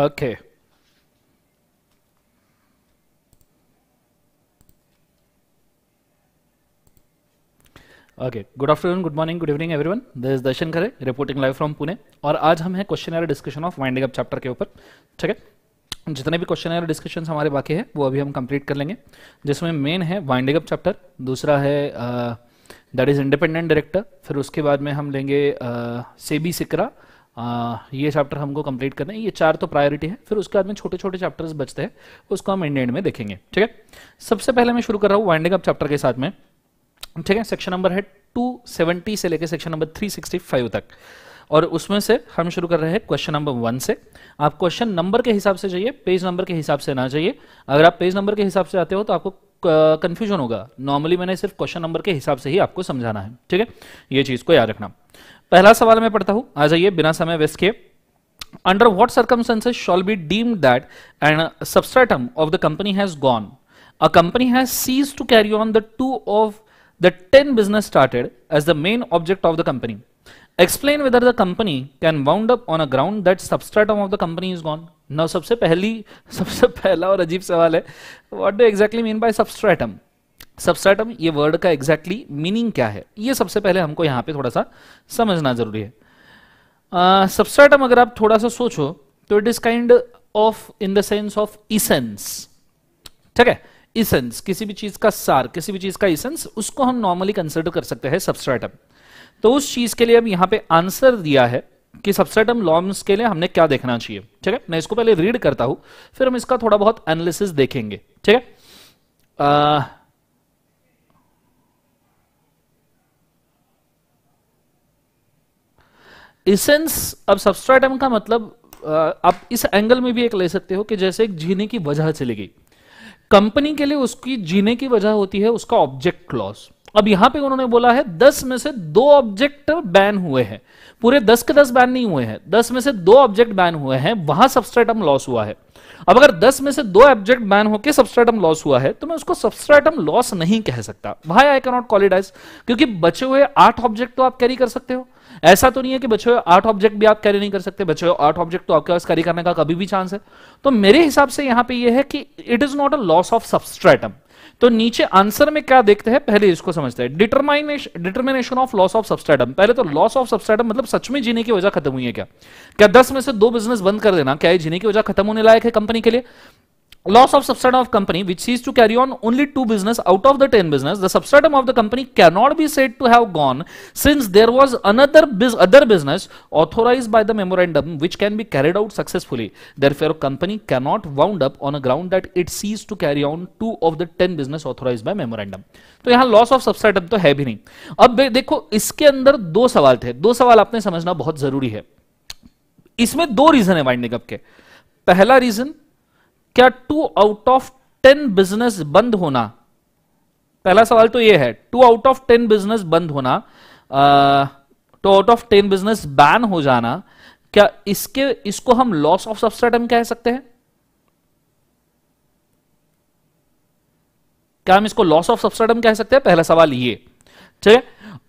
Okay. Okay good afternoon good morning good evening everyone this Darshan Kare reporting live from Pune और आज हम हैं question air discussion of winding up chapter के ऊपर ठीक है जितने भी क्वेश्चन एयर डिस्कशन हमारे बाकी है वो अभी हम कंप्लीट कर लेंगे जिसमें मेन है वाइंडिंग अप चैप्टर दूसरा है दैट इज इंडिपेंडेंट डायरेक्टर फिर उसके बाद में हम लेंगे सेबी uh, सिकरा आ, ये चैप्टर हमको कंप्लीट करना है ये चार तो प्रायोरिटी है फिर उसके बाद में छोटे छोटे चैप्टर्स बचते हैं उसको हम एंड एंड में देखेंगे ठीक है सबसे पहले मैं शुरू कर रहा हूँ वाइंडिंग अप चैप्टर के साथ में ठीक है सेक्शन नंबर है 270 से लेकर सेक्शन नंबर 365 तक और उसमें से हम शुरू कर रहे हैं क्वेश्चन नंबर वन से आप क्वेश्चन नंबर के हिसाब से जाइए पेज नंबर के हिसाब से ना जाइए अगर आप पेज नंबर के हिसाब से आते हो तो आपको कंफ्यूजन होगा नॉर्मली मैंने सिर्फ क्वेश्चन नंबर के हिसाब से ही आपको समझाना है ठीक है ये चीज़ को याद रखना पहला सवाल मैं पढ़ता हूं आ जाइए बिना समय व्यस्त के under what circumstances shall be deemed that and substratum of the company has gone a company has cease to carry on the two of the ten business started as the main object of the company explain whether the company can wound up on a ground that substratum of the company is gone now सबसे पहली सबसे पहला और अजीब सवाल है what do exactly mean bye substratum substratum ये word का एग्जैक्टली exactly मीनिंग क्या है ये सबसे पहले हमको यहां पे थोड़ा सा समझना जरूरी है uh, अगर आप थोड़ा सा सोचो तो it is kind of in the sense of essence ठीक है इसेंस किसी भी चीज का सार किसी भी चीज का इसेंस उसको हम नॉर्मली कंसिडर कर सकते हैं सबस्ट्राटम तो उस चीज के लिए अब यहां पर आंसर दिया है कि सबसेटम लॉन्स के लिए हमने क्या देखना चाहिए ठीक है मैं इसको पहले रीड करता हूं फिर हम इसका थोड़ा बहुत एनालिसिस देखेंगे ठीक है इसेंस अब सबस्ट्रेटम का मतलब आप इस एंगल में भी एक ले सकते हो कि जैसे एक जीने की वजह चली गई कंपनी के लिए उसकी जीने की वजह होती है उसका ऑब्जेक्ट क्लॉज अब यहां पे उन्होंने बोला है दस में से दो ऑब्जेक्ट बैन हुए हैं पूरे दस के दस बैन नहीं हुए हैं दस में से दो ऑब्जेक्ट बैन हुए हैं वहां सबस्ट्रेटम लॉस हुआ है अब अगर दस में से दो ऑब्जेक्ट बैन होकर सबस्ट्रेटम लॉस हुआ है तो मैं उसको सबस्ट्रेटम लॉस नहीं कह सकता वहां आई कैनॉट कॉल क्योंकि बचे हुए आठ ऑब्जेक्ट तो आप कैरी कर सकते हो ऐसा तो नहीं है कि बच्चों आठ ऑब्जेक्ट भी आप कैरी नहीं कर सकते बच्चों आठ ऑब्जेक्ट तो आपके पास कैरी करने का कभी भी चांस है तो मेरे हिसाब से यहां पे यह है कि it is not a loss of substratum तो नीचे आंसर में क्या देखते हैं पहले इसको समझते हैं determination determination of loss of substratum पहले तो लॉस ऑफ सब्सट्रेटम मतलब सच में जीने की वजह खत्म हुई है क्या क्या दस में से दो बिजनेस बंद कर देना क्या जीने की वजह खत्म होने लायक है कंपनी के लिए loss of substratum of company which ceased to carry on only two business out of the 10 business the substratum of the company cannot be said to have gone since there was another biz other business authorized by the memorandum which can be carried out successfully therefore company cannot wound up on a ground that it ceased to carry on two of the 10 business authorized by memorandum तो यहां loss of substratum तो है भी नहीं अब देखो इसके अंदर दो सवाल थे दो सवाल आपने समझना बहुत जरूरी है इसमें दो रीजन है वाइंडिंग अप के पहला रीजन क्या two out of ten business बंद होना पहला सवाल तो यह है two out of ten business बंद होना two out of ten business ban हो जाना क्या इसके इसको हम लॉस ऑफ सबस्टम कह सकते हैं क्या हम इसको लॉस ऑफ सबस्टेटम कह सकते हैं पहला सवाल ये ठीक है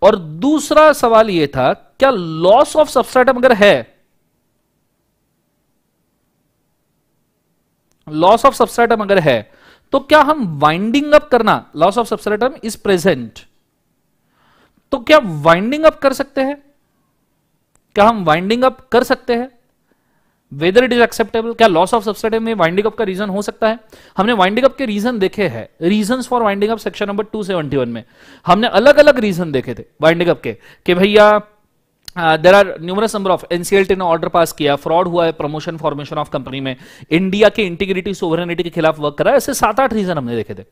और दूसरा सवाल ये था क्या लॉस ऑफ सबस्टेटम अगर है लॉस ऑफ सबसेटम अगर है तो क्या हम वाइंडिंग अप करना loss of substratum is present तो क्या वाइंडिंग अप कर सकते हैं क्या हम वाइंडिंग अप कर सकते हैं वेदर इट इज एक्सेप्टेबल क्या लॉस ऑफ सबस्ट्रेटम में वाइंडिंग अप का रीजन हो सकता है हमने वाइंडिंग अप के रीजन देखे हैं reason for winding up section number 271 में हमने अलग अलग रीजन देखे थे वाइंडिंग अप के कि भैया there are numerous number of NCLT ने ऑर्डर पास किया फ्रॉड हुआ है प्रमोशन फॉर्मेशन ऑफ कंपनी में इंडिया के इंटीग्रिटी सोवरेनिटी के खिलाफ वर्क करा ऐसे सात आठ रीजन हमने देखे थे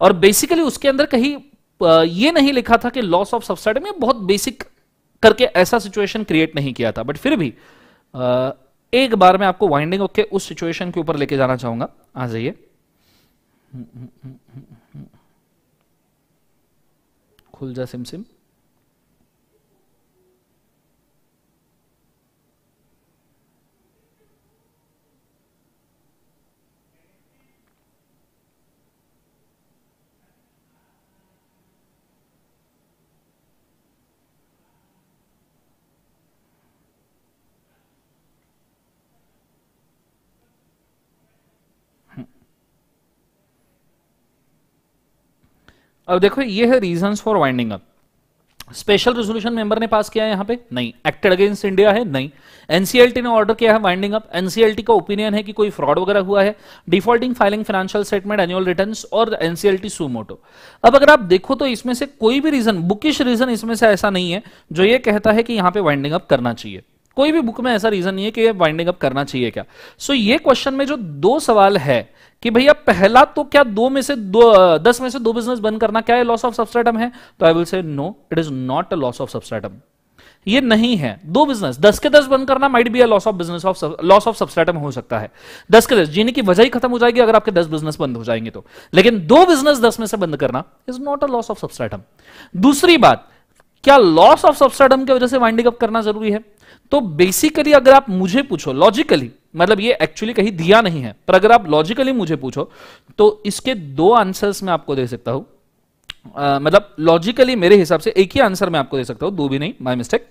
और बेसिकली उसके अंदर कहीं uh, ये नहीं लिखा था कि लॉस ऑफ सब्सिडी में बहुत बेसिक करके ऐसा सिचुएशन क्रिएट नहीं किया था बट फिर भी uh, एक बार मैं आपको वाइंडिंग होके उस सिचुएशन के ऊपर लेके जाना चाहूंगा आ जाइए खुल जा सिम सिम अब देखो ये है reason for winding up special resolution member ने पास किया है यहां पे नहीं एक्टेड अगेंस्ट इंडिया है नहीं एनसीएलटी ने ऑर्डर किया है वाइंडिंग अप एनसीएलटी का ओपिनियन है कि कोई फ्रॉड वगैरह हुआ है defaulting filing financial statement annual return और एनसीएलटी सुमोटो अब अगर आप देखो तो इसमें से कोई भी रीजन बुकिश रीजन इसमें से ऐसा नहीं है जो ये कहता है कि यहाँ पे वाइंडिंग अप करना चाहिए कोई भी बुक में ऐसा रीजन नहीं है कि वाइंडिंग अप करना चाहिए क्या सो so, ये क्वेश्चन में जो दो सवाल है कि भैया पहला तो क्या दो में से दो दस में से दो बिजनेस बंद करना क्या है लॉस ऑफ सबस्ट्रेटम है तो I will say no it is not a loss of substratum ये नहीं है दो बिजनेस दस के दस बंद करना might be a loss of business of loss of substratum हो सकता है दस के दस जीने की वजह ही खत्म हो जाएगी अगर आपके दस बिजनेस बंद हो जाएंगे तो लेकिन दो बिजनेस दस में से बंद करना is not a loss of substratum दूसरी बात क्या लॉस ऑफ सबस्ट्रेटम की वजह से वाइंडिंग अप करना जरूरी है तो बेसिकली अगर आप मुझे पूछो लॉजिकली मतलब ये एक्चुअली कहीं दिया नहीं है पर अगर आप लॉजिकली मुझे पूछो तो इसके दो आंसर्स मैं आपको दे सकता हूं Uh, मतलब लॉजिकली मेरे हिसाब से एक ही आंसर मैं आपको दे सकता हूं दो भी नहीं माय मिस्टेक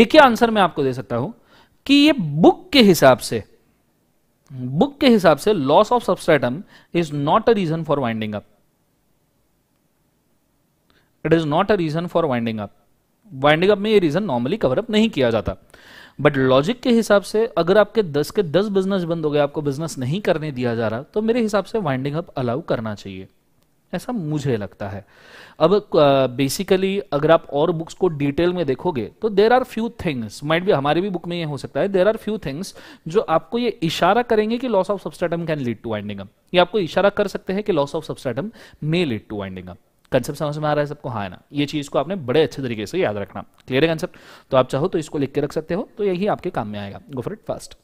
एक ही आंसर मैं आपको दे सकता हूं कि ये बुक के हिसाब से बुक के हिसाब से loss of substratum is not a reason for winding up it is not a reason for winding up winding up में ये रीजन नॉर्मली कवर अप नहीं किया जाता बट लॉजिक के हिसाब से अगर आपके 10 के 10 बिजनेस बंद हो गए आपको बिजनेस नहीं करने दिया जा रहा तो मेरे हिसाब से वाइंडिंग अप अलाउ करना चाहिए ऐसा मुझे लगता है अब बेसिकली uh, अगर आप और बुक्स को डिटेल में देखोगे तो there are few things might भी हमारे भी बुक में ये हो सकता है देर आर फ्यू थिंग्स जो आपको ये इशारा करेंगे कि loss of substratum can lead to winding up ये आपको इशारा कर सकते हैं कि loss of substratum may lead to winding up concept समझ में आ रहा है सबको हाँ है ना ये चीज़ को आपने बड़े अच्छे तरीके से याद रखना क्लियर है कंसेप्ट तो आप चाहो तो इसको लिख के रख सकते हो तो यही आपके काम में आएगा गो फॉर इट फास्ट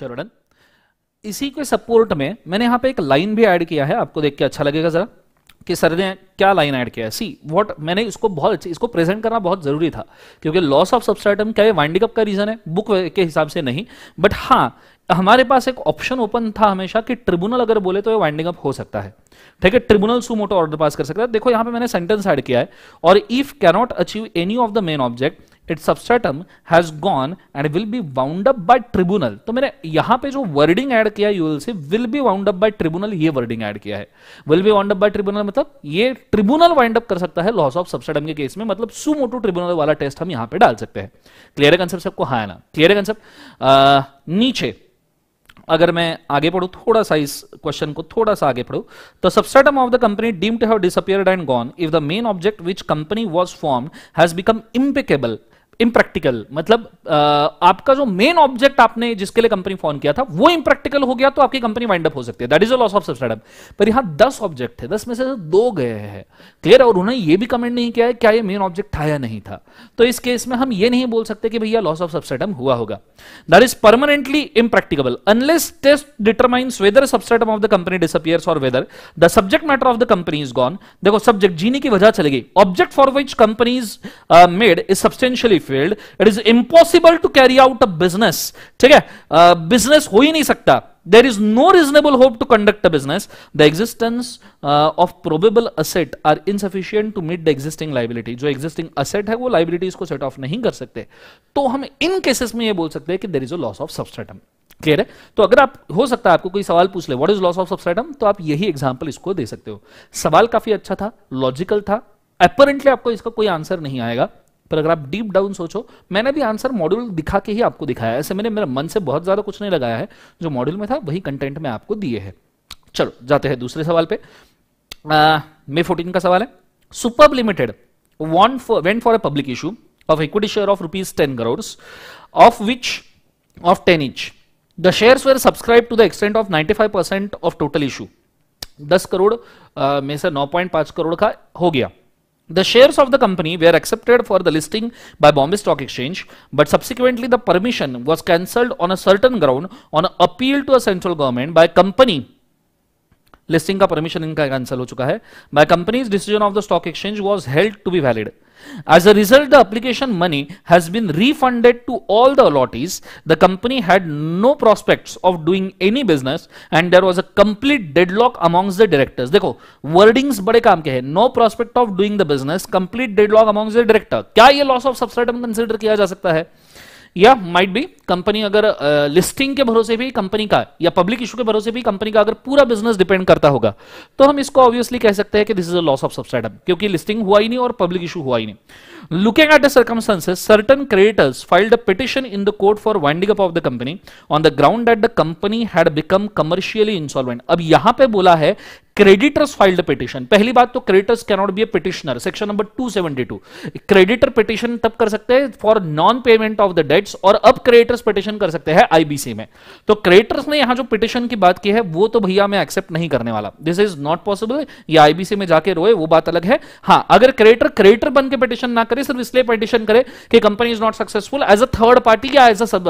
चलो डन इसी के सपोर्ट में मैंने यहां पे एक लाइन भी ऐड किया है आपको देख के अच्छा लगेगा जरा कि सर ने क्या लाइन ऐड किया है सी व्हाट मैंने इसको बहुत अच्छे इसको प्रेजेंट करना बहुत जरूरी था क्योंकि लॉस ऑफ सब्सट्रेटम क्या है वाइंडिंग अप का रीजन है बुक के हिसाब से नहीं बट हाँ हमारे पास एक ऑप्शन ओपन था हमेशा कि ट्रिब्यूनल अगर बोले तो ये वाइंडिंग अप हो सकता है ठीक है ट्रिब्यूनल सू मोटो ऑर्डर पास कर सकता है देखो यहां पे मैंने सेंटेंस ऐड किया है और if cannot achieve any of the main object its substratum has gone and will be wound up by tribunal तो मैंने यहां पे जो वर्डिंग ऐड किया you will say will be wound up by tribunal ये वर्डिंग ऐड किया है will be wound up by tribunal मतलब ये ट्रिब्यूनल वाइंड अप कर सकता है लॉस ऑफ सबस्ट्रेटम के केस में मतलब मोटो ट्रिब्यूनल वाला टेस्ट हम यहां पे डाल सकते हैं क्लियर है कंसेप्ट सबको हाँ है ना क्लियर है कंसेप्ट नीचे अगर मैं आगे पढ़ू थोड़ा सा इस क्वेश्चन को थोड़ा सा आगे पढ़ू तो substratum of the company deem to have disappeared and gone if the main object which company was formed has become impeccable impractical मतलब आ, आपका जो मेन ऑब्जेक्ट आपने जिसके लिए कंपनी फोन किया था वो इम्प्रैक्टिकल हो गया तो आपकी कंपनी वाइंड अप हो सकती है that is a loss of startup पर यहां दस ऑब्जेक्ट है दस में से दो गए हैं क्लियर और उन्होंने ये भी कमेंट नहीं किया है क्या ये मेन ऑब्जेक्ट था या नहीं था तो इस केस में हम ये नहीं बोल सकते कि भैया लॉस ऑफ सब्सटाइडम हुआ होगा that is permanently impractical unless test determines whether substratum of the company disappears और whether the subject matter of the company is gone देखो सब्जेक्ट जीने की वजह चलेगी object for which companies made is substantially failed it is impossible to carry out a business ठीक है business uh, हो ही नहीं सकता there is no reasonable hope to conduct a business the existence of probable asset are insufficient to meet the existing liability जो existing asset है वो liabilities को सेट ऑफ नहीं कर सकते तो हम इन केसेस में ये बोल सकते हैं कि there is a loss of substratum clear है तो अगर आप हो सकता है आपको कोई सवाल पूछ ले what is loss of substratum तो आप यही एग्जाम्पल इसको दे सकते हो सवाल काफी अच्छा था लॉजिकल था अपरेंटली आपको इसका कोई आंसर नहीं आएगा पर अगर आप डीप डाउन सोचो मैंने भी आंसर मॉड्यूल दिखा के ही आपको दिखाया ऐसे मैंने मेरे मन से बहुत ज़्यादा कुछ नहीं लगाया है जो मॉड्यूल में था वही कंटेंट में आपको दिए है चलो जाते हैं दूसरे सवाल पे मे फोर्टीन का सवाल है super limited want for went for a public issue share of rupees ten crore of which of ten of the each were subscribe to the extent of extent five percent of total issue दस करोड़ में से नौ point पांच करोड़ का हो गया The shares of the company were accepted for the listing by Bombay Stock Exchange, but subsequently the permission was cancelled on a certain ground on appeal to a central government by company listing का permission इनका cancel हो चुका है my companies decision of the stock exchange was held to be valid as a result the application money has been refunded to all the allottees the company had no prospects of doing any business and there was a complete deadlock amongst the directors देखो wordings बड़े काम के हैं no prospect of doing the business complete deadlock amongst the director क्या ये loss of सब्सिडम consider किया जा सकता है या माइट भी कंपनी अगर लिस्टिंग के भरोसे भी कंपनी का या पब्लिक इशू के भरोसे भी कंपनी का अगर पूरा बिजनेस डिपेंड करता होगा तो हम इसको ऑब्वियसली कह सकते हैं कि this is a loss of subscribe क्योंकि लिस्टिंग हुआ ही नहीं और पब्लिक इशू हुआ ही नहीं Looking at the circumstances, certain creditors filed a petition in the court for winding up of the company on the ground that the company had become commercially insolvent. अब यहां पे बोला है क्रेडिटर्स फाइल्ड पिटिशन पहली बात तो creditors cannot be a petitioner section number 272 creditor petition तब कर सकते हैं for non payment of the debts और अब क्रेडिटर्स पिटिशन कर सकते हैं आईबीसी में तो क्रेडिटर्स ने यहां जो पिटिशन की बात की है वो तो भैया मैं एक्सेप्ट नहीं करने वाला दिस इज नॉट पॉसिबल या आईबीसी में जाके रोए वो बात अलग है हाँ अगर क्रेडिटर क्रेडिटर बन के पिटिशन ना करे ये सिर्फ इसलिए पिटिशन करे कि company is not successful as a third party या as a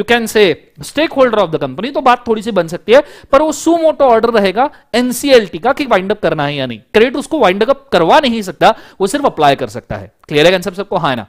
you can say stake holder of the company तो बात थोड़ी सी बन सकती है पर वो मोटो ऑर्डर रहेगा एनसीएलटी का कि वाइंड अप करना है या नहीं क्रेडिट उसको वाइंड अप करवा नहीं सकता वो सिर्फ अप्लाई कर सकता है क्लियर है सबको हाँ ना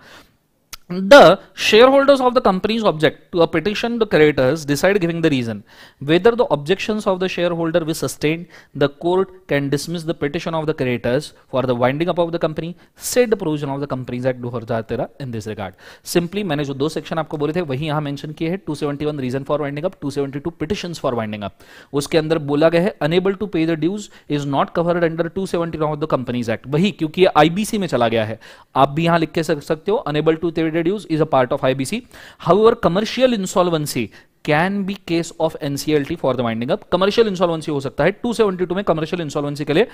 the shareholders of the company's object to a petition to creditors decide giving the reason whether the objections of the shareholder were sustained the court can dismiss the petition of the creditors for the winding up of the company said the provision of the companies act 2013 in this regard simply maine jo do section aapko bole the wahi yahan mention kiye hai 271 reason for winding up 272 petitions for winding up uske andar bola gaya hai unable to pay the dues is not covered under 271 of the companies act wahi kyunki ibc mein chala gaya hai aap bhi yahan likh ke sakte ho unable to pay dues is a part of IBC. However, commercial insolvency can be case of NCLT for the winding up commercial insolvency हो सकता है 272 में commercial insolvency के लिए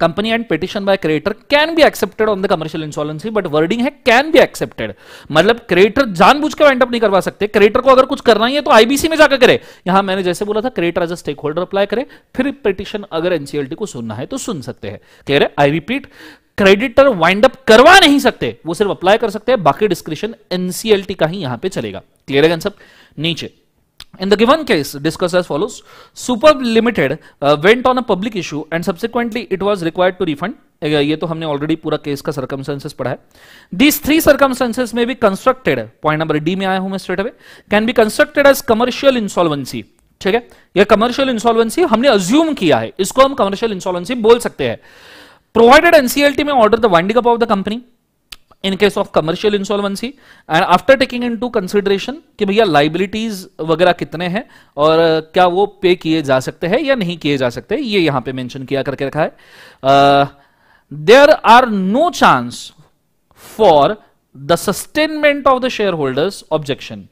company and petition by creditor can be accepted on the commercial insolvency but wording है can be accepted मतलब creditor जानबूझ के वाइंड अप नहीं करवा सकते क्रिएटर को अगर कुछ करना ही है तो आईबीसी में जाकर करे यहां मैंने जैसे बोला था creditor as a stake holder apply करे फिर पिटिशन अगर एनसीएलटी को सुनना है तो सुन सकते हैं क्लियर है I repeat creditor wind up करवा नहीं सकते वो सिर्फ अप्लाई कर सकते हैं बाकी डिस्क्रिप्शन एनसीएलटी का ही यहां पे चलेगा क्लियर है सब नीचे In the given case, discussed as follows, Superb Limited uh, went on a public issue and subsequently it was required to refund. Uh, ये तो हमने ऑलरेडी पूरा केस का सर्कमस्टेंसेस पढ़ा है दिस थ्री सर्कमस्टेंसेस में भी कंस्ट्रक्टेड पॉइंट नंबर डी में आया हूं मैं straight away can be constructed as commercial insolvency ठीक है यह कमर्शियल इंसॉल्वेंसी हमने अज्यूम किया है इसको हम कमर्शियल इंसॉल्वेंसी बोल सकते हैं provided NCLT may order the winding up of the company in case of commercial insolvency and after taking into consideration कि भैया liabilities वगैरह कितने हैं और क्या वो पे किए जा सकते हैं या नहीं किए जा सकते ये यहां पे मेंशन किया करके रखा है there are no chance for the sustainment of the share holders objection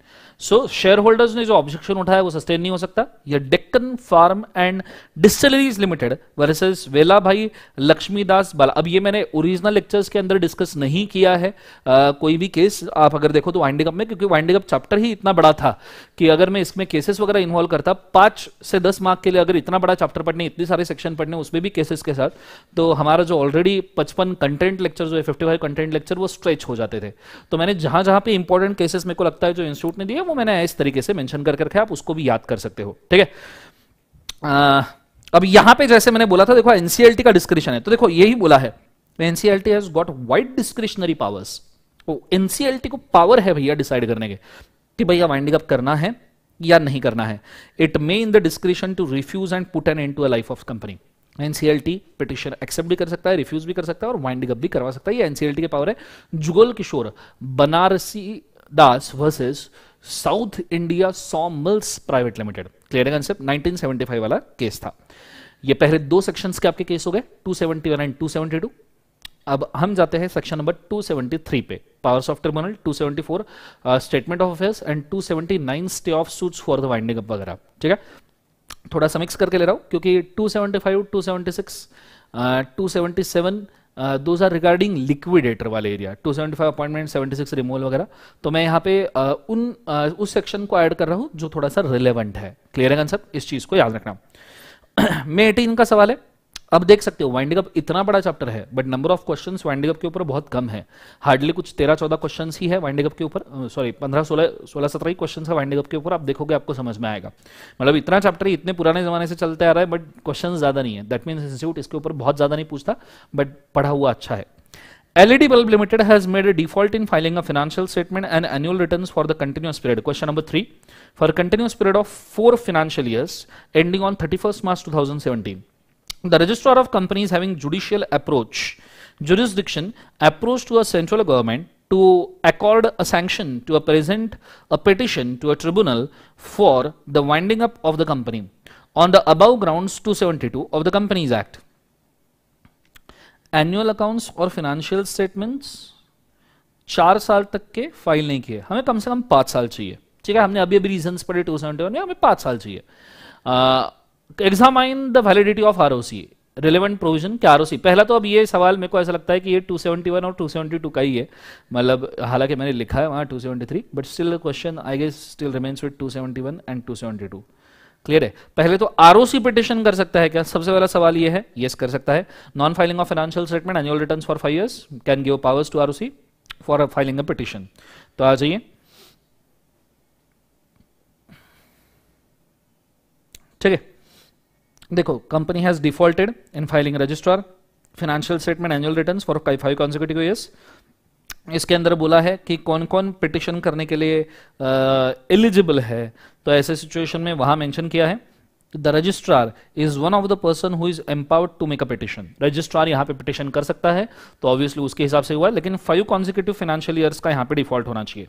so share holders ने जो ऑब्जेक्शन उठाया वो सस्टेन नहीं हो सकता ये Deccan farm and distilleries limited versus Vela bhai Laxmidas बाला अब ये मैंने ओरिजिनल लेक्चर्स के अंदर डिस्कस नहीं किया है आ, कोई भी केस आप अगर देखो तो वाइंडिंग अप में क्योंकि वाइंडिंग अप चैप्टर ही इतना बड़ा था कि अगर मैं इसमें केसेस वगैरह इन्वॉल्व करता पांच से दस मार्क के लिए अगर इतना बड़ा चैप्टर पढ़ने इतने सारे सेक्शन पढ़ने उसमें भी केसेस के साथ तो हमारा जो ऑलरेडी पचपन कंटेंट लेक्चर जो है फिफ्टी कंटेंट लेक्चर वो स्ट्रेच हो जाते थे तो मैंने जहां जहां पर इंपॉर्टेंट केसेस मेरे को लगता है जो इंस्टीट्यूट ने दिया वो मैंने इस तरीके से मेंशन कर करके आप उसको भी याद कर सकते हो ठीक है अब यहां पे जैसे मैंने बोला था देखो एनसीएलटी का डिस्क्रिप्शन है तो देखो यही बोला है NCLT has got wide discretionary powers NCLT को पावर है भैया डिसाइड करने के कि भैया वाइंडिंग अप करना है या नहीं करना है it may in the description to refuse and put an end to a life of company NCLT petition accept भी कर सकता है रिफ्यूज भी कर सकता है और वाइंडिंग अप भी करवा सकता है ये एनसीएलटी के पावर है Jugal Kishore Banarasi Das versus South India saw mills private limited clear concept 1975 वाला केस था ये पहले दो सेक्शंस के आपके केस हो गए 271 एंड 272 अब हम जाते हैं सेक्शन नंबर 273 पे powers of tribunal 274 statement of affairs and 279 stay of suits for the winding up वगैरह ठीक है थोड़ा सा मिक्स करके ले रहा हूं क्योंकि 275 276 uh, 277 those are regarding liquidator वाले एरिया 275 अपॉइंटमेंट 76 रिमूवल वगैरह तो मैं यहाँ पे उन उस सेक्शन को ऐड कर रहा हूँ जो थोड़ा सा रिलेवेंट है क्लियर है कंसेप्ट इस चीज़ को याद रखना मे एटीन का सवाल है अब देख सकते हो वाइंडिंग अप इतना बड़ा चैप्टर है but number of questions winding up के ऊपर बहुत कम है हार्डली कुछ तेरह चौदह क्वेश्चन ही है वाइंडिंग अप के ऊपर सॉरी पंद्रह सोलह सोलह सत्रह ही क्वेश्चन है वाइंडिंग अप के ऊपर आप देखोगे आपको समझ में आएगा मतलब इतना चैप्टर इतने पुराने जमाने से चलते आ रहा है बट क्वेश्चन ज्यादा नहीं है दैट मीन इंस्टीट्यूट इसके ऊपर बहुत ज्यादा नहीं पूछता बट पढ़ा हुआ अच्छा है LED Bulb Limited has made a default in filing a financial statement and annual returns for the continuous period. Question number three. For a continuous period of four financial years ending on 31st March 2017. The registrar of companies having judicial approach, jurisdiction, approach to a central government to accord a sanction to a present a petition to a tribunal for the winding up of the company on the above grounds 272 of the Companies Act. annual accounts or financial statements चार साल तक के file नहीं किए हमें कम से कम पाँच साल चाहिए ठीक है हमने अभी अभी रीजंस पढ़े टू सेवेंटी वन में हमें पाँच साल चाहिए examine the validity of our relevant provision क्या आर पहला तो अब ये सवाल मेरे को ऐसा लगता है कि ये 271 और 272 का ही है मतलब हालांकि मैंने लिखा है वहाँ 273 but still question I guess still remains with 271 and 272 clear है पहले तो आर ओ पिटिशन कर सकता है क्या सबसे पहला सवाल ये है येस yes, कर सकता है non filing of financial statement annual return for five years can give powers to R for filing a petition तो आ जाइए ठीक है देखो company has defaulted in filing registrar financial statement annual return for five consecutive years इसके अंदर बोला है कि कौन कौन पिटिशन करने के लिए एलिजिबल है तो ऐसे सिचुएशन में वहां मेंशन किया है the registrar is one of the person who is empowered to make a petition registrar यहां पे पिटिशन कर सकता है तो ऑब्वियसली उसके हिसाब से हुआ है लेकिन फाइव कॉन्जिक्यूटिव फाइनेंशियल ईयर्स का यहां पे डिफॉल्ट होना चाहिए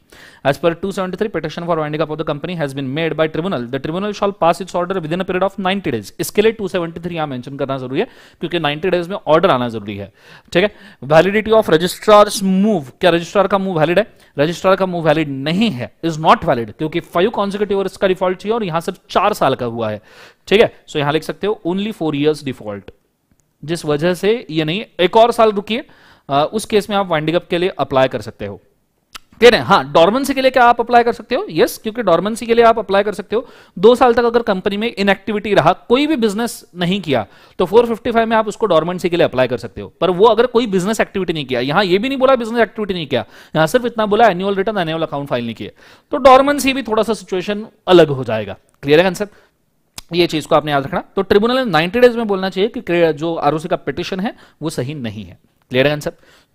as per two seventy three petition for winding of the company has been made by tribunal the tribunal shall pass its order within period of ninety days इसके लिए two seventy three यहां mention करना जरूरी है क्योंकि ninety days में order आना जरूरी है ठीक है वैलिडिटी ऑफ रजिस्ट्रार मूव क्या रजिस्ट्रार का मूव वैलिड है रजिस्ट्रार का मूव वैलिड नहीं है इज नॉट वैलिड क्योंकि फाइव कॉन्जिक्यूटिव ईयर्स का डिफॉल्ट चाहिए और यहां सिर्फ चार साल का हुआ है ठीक है सो यहां लिख सकते हो ओनली फोर ईयर्स डिफॉल्ट जिस वजह से ये नहीं एक और साल रुकिए उस केस में आप वाइंडिंग अप के लिए अप्लाई कर सकते हो कह रहे हाँ डॉर्मेंसी के लिए क्या आप अप्लाई कर सकते हो यस yes, क्योंकि डॉर्मेंसी के लिए आप अप्लाई कर सकते हो दो साल तक अगर कंपनी में इनएक्टिविटी रहा कोई भी बिजनेस नहीं किया तो 455 में आप उसको डॉर्मेंसी के लिए अप्लाई कर सकते हो पर वो अगर कोई बिजनेस एक्टिविटी नहीं किया यहां ये भी नहीं बोला बिजनेस एक्टिविटी नहीं किया यहां सिर्फ इतना बोला annual return annual account file नहीं किया तो डॉर्मेंसी भी थोड़ा सा सिचुएशन अलग हो जाएगा क्लियर है कंसेप्ट ये चीज को आपने याद रखना तो ट्रिब्यूनल ने 90 डेज में बोलना चाहिए कि जो आरओसी का पिटिशन है वो सही नहीं है क्लियर है आंसर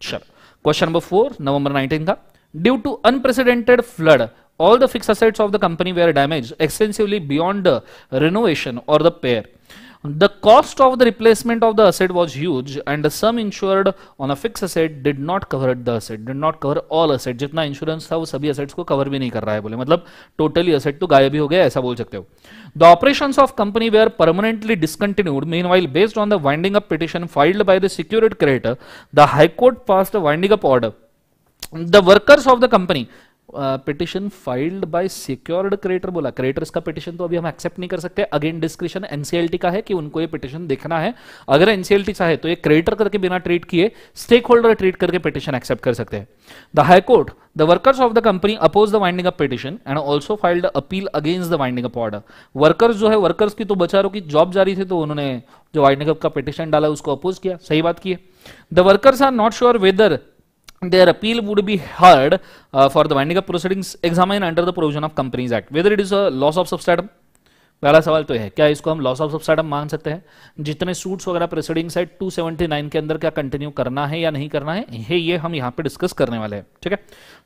चलो क्वेश्चन नंबर फोर नवंबर 19 का due to unprecedented flood all the fix assets of the company were damage extensively beyond renovation और the repair The cost of the replacement of the asset was huge and the sum insured on a fixed asset did not cover the asset, did not cover all asset. जितना insurance था वो सभी assets को cover भी नहीं कर रहा है बोले मतलब टोटली असेट तो गायब ही हो गया ऐसा बोल सकते हो the operation of company are permanently discontinued meanwhile based on the winding up petition filed by the secured creditor the high court pass the winding up order the workers of the company petition filed by secured creditor बोला creditors का petition तो अभी हम accept नहीं कर सकते again description NCLT का है कि उनको ये पिटिशन देखना है अगर एनसीएलटी चाहे तो ये क्रिएटर करके बिना ट्रीट किए स्टेक होल्डर ट्रीट करके पिटिशन एक्सेप्ट कर सकते हैं the high court the workers of the company oppose the winding up petition and also filed appeal against the winding up order workers जो है वर्कर्स की तो बचा की जॉब जारी थी तो उन्होंने जो वाइंडिंग अप का पिटिशन डाला उसको अपोज किया सही बात की है the workers are not sure whether their appeal would be heard uh, for the winding up proceedings examined under the provision of Companies Act, whether it is a loss of substratum पहला सवाल तो यह है क्या इसको हम loss of सब्साइडम मान सकते हैं जितने सूट्स वगैरह प्रेसिडिंग साइड 279 के अंदर क्या कंटिन्यू करना है या नहीं करना है ये ये हम यहाँ पे डिस्कस करने वाले हैं ठीक है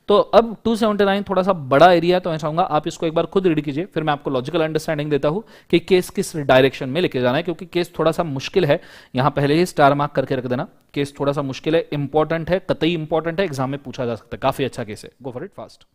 तो अब 279 थोड़ा सा बड़ा एरिया तो मैं चाहूंगा आप इसको एक बार खुद रीड कीजिए फिर मैं आपको लॉजिकल अंडरस्टैंडिंग देता हूँ कि केस किस डायरेक्शन में लेके जाना है क्योंकि केस थोड़ा सा मुश्किल है यहाँ पहले ही स्टार मार्क करके रख देना केस थोड़ा सा मुश्किल है इंपॉर्टेंट है कतई इंपॉर्टेंट है एग्जाम में पूछा जा सकता है काफी अच्छा केस है go for it fast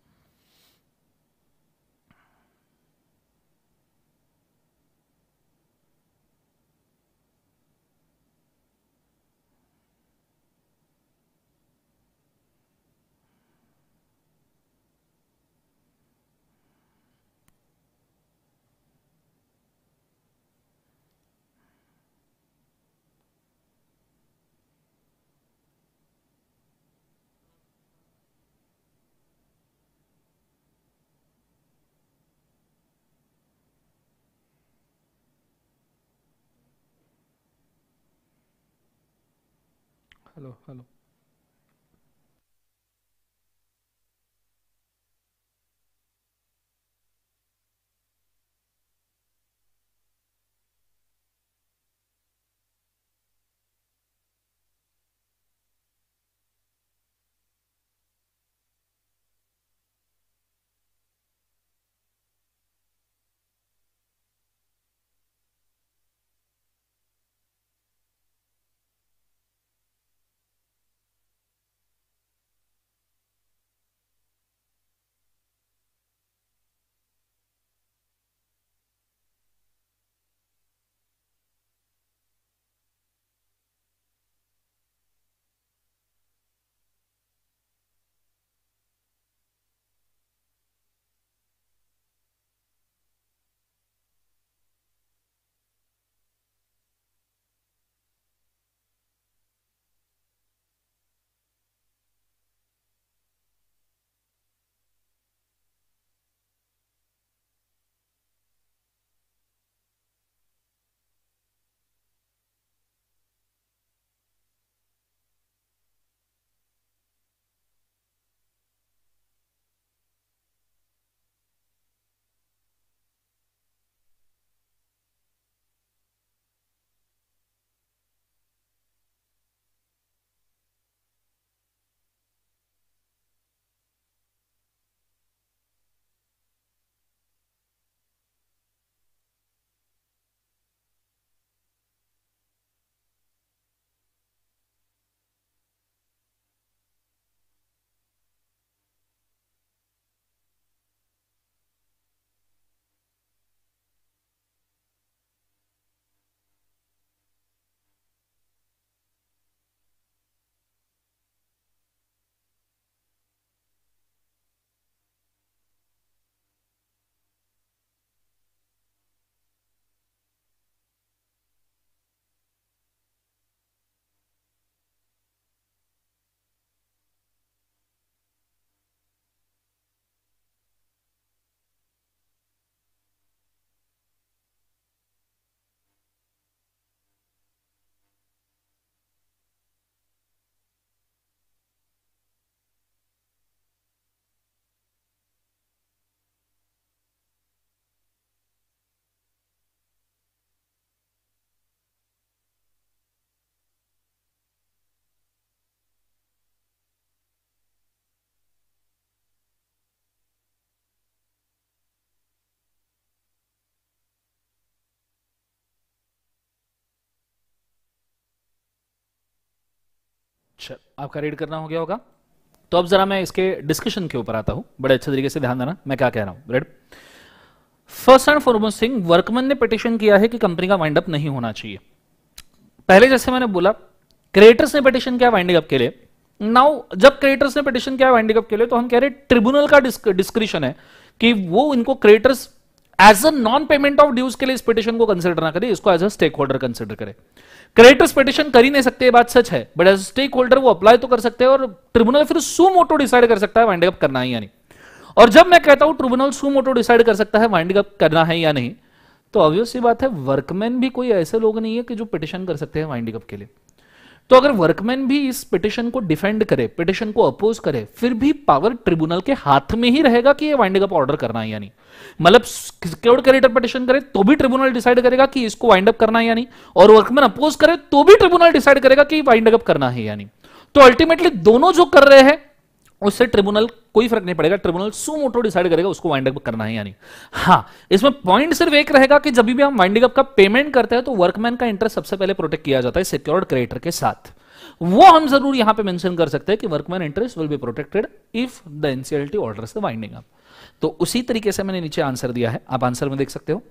hello hello चल अच्छा, आपका रीड करना हो गया होगा तो अब जरा मैं इसके डिस्कशन के ऊपर आता हूं बड़े अच्छे तरीके से ध्यान देना मैं क्या कह रहा हूं read first and foremost thing workman ने पिटिशन किया है कि कंपनी का वाइंड अप नहीं होना चाहिए पहले जैसे मैंने बोला क्रिएटर्स ने पिटिशन किया वाइंडिंग अप के लिए नाउ जब क्रिएटर्स ने पिटिशन किया वाइंडिंग अप के लिए तो हम कह रहे ट्रिब्यूनल का डिस्क्रिशन है कि वो इनको creditors as a non payment of dues के लिए इस पिटिशन को कंसिडर ना करें इसको as a stake holder consider करें क्रेडिटर्स पिटिशन कर ही नहीं सकते बात सच है बट एज स्टेक होल्डर वो अप्लाई तो कर सकते हैं और ट्रिब्यूनल फिर सू मोटो डिसाइड कर सकता है वाइंड अप करना है या नहीं और जब मैं कहता हूं ट्रिब्यूनल सू मोटो डिसाइड कर सकता है वाइंड अप करना है या नहीं तो ऑब्वियसली बात है वर्कमैन भी कोई ऐसे लोग नहीं है कि जो पिटिशन कर सकते हैं वाइंडिंग अप के लिए तो अगर वर्कमैन भी इस पिटिशन को डिफेंड करे पिटिशन को अपोज करे फिर भी पावर ट्रिब्यूनल के हाथ में ही रहेगा कि ये वाइंडिंग अप ऑर्डर करना है या नहीं मतलब सिक्योर्ड क्रेडिटर पिटिशन करे तो भी ट्रिब्यूनल डिसाइड करेगा कि इसको वाइंड अप करना है या नहीं और वर्कमैन अपोज करे तो भी ट्रिब्यूनल डिसाइड करेगा कि वाइंड अप करना है या नहीं तो अल्टीमेटली दोनों जो कर रहे हैं उससे ट्रिब्यूनल कोई फर्क नहीं पड़ेगा ट्रिब्यूनल सू मोटो डिसाइड करेगा उसको वाइंड अप करना है यानी हाँ इसमें पॉइंट सिर्फ एक रहेगा कि जब भी हम वाइंडिंग अप का पेमेंट करते हैं तो वर्कमैन का इंटरेस्ट सबसे पहले प्रोटेक्ट किया जाता है सिक्योर्ड क्रेडिटर के साथ वो हम जरूर यहां पे मेंशन कर सकते हैं कि workman interest will be protected if the NCLT orders the winding up तो उसी तरीके से मैंने नीचे आंसर दिया है आप आंसर में देख सकते हो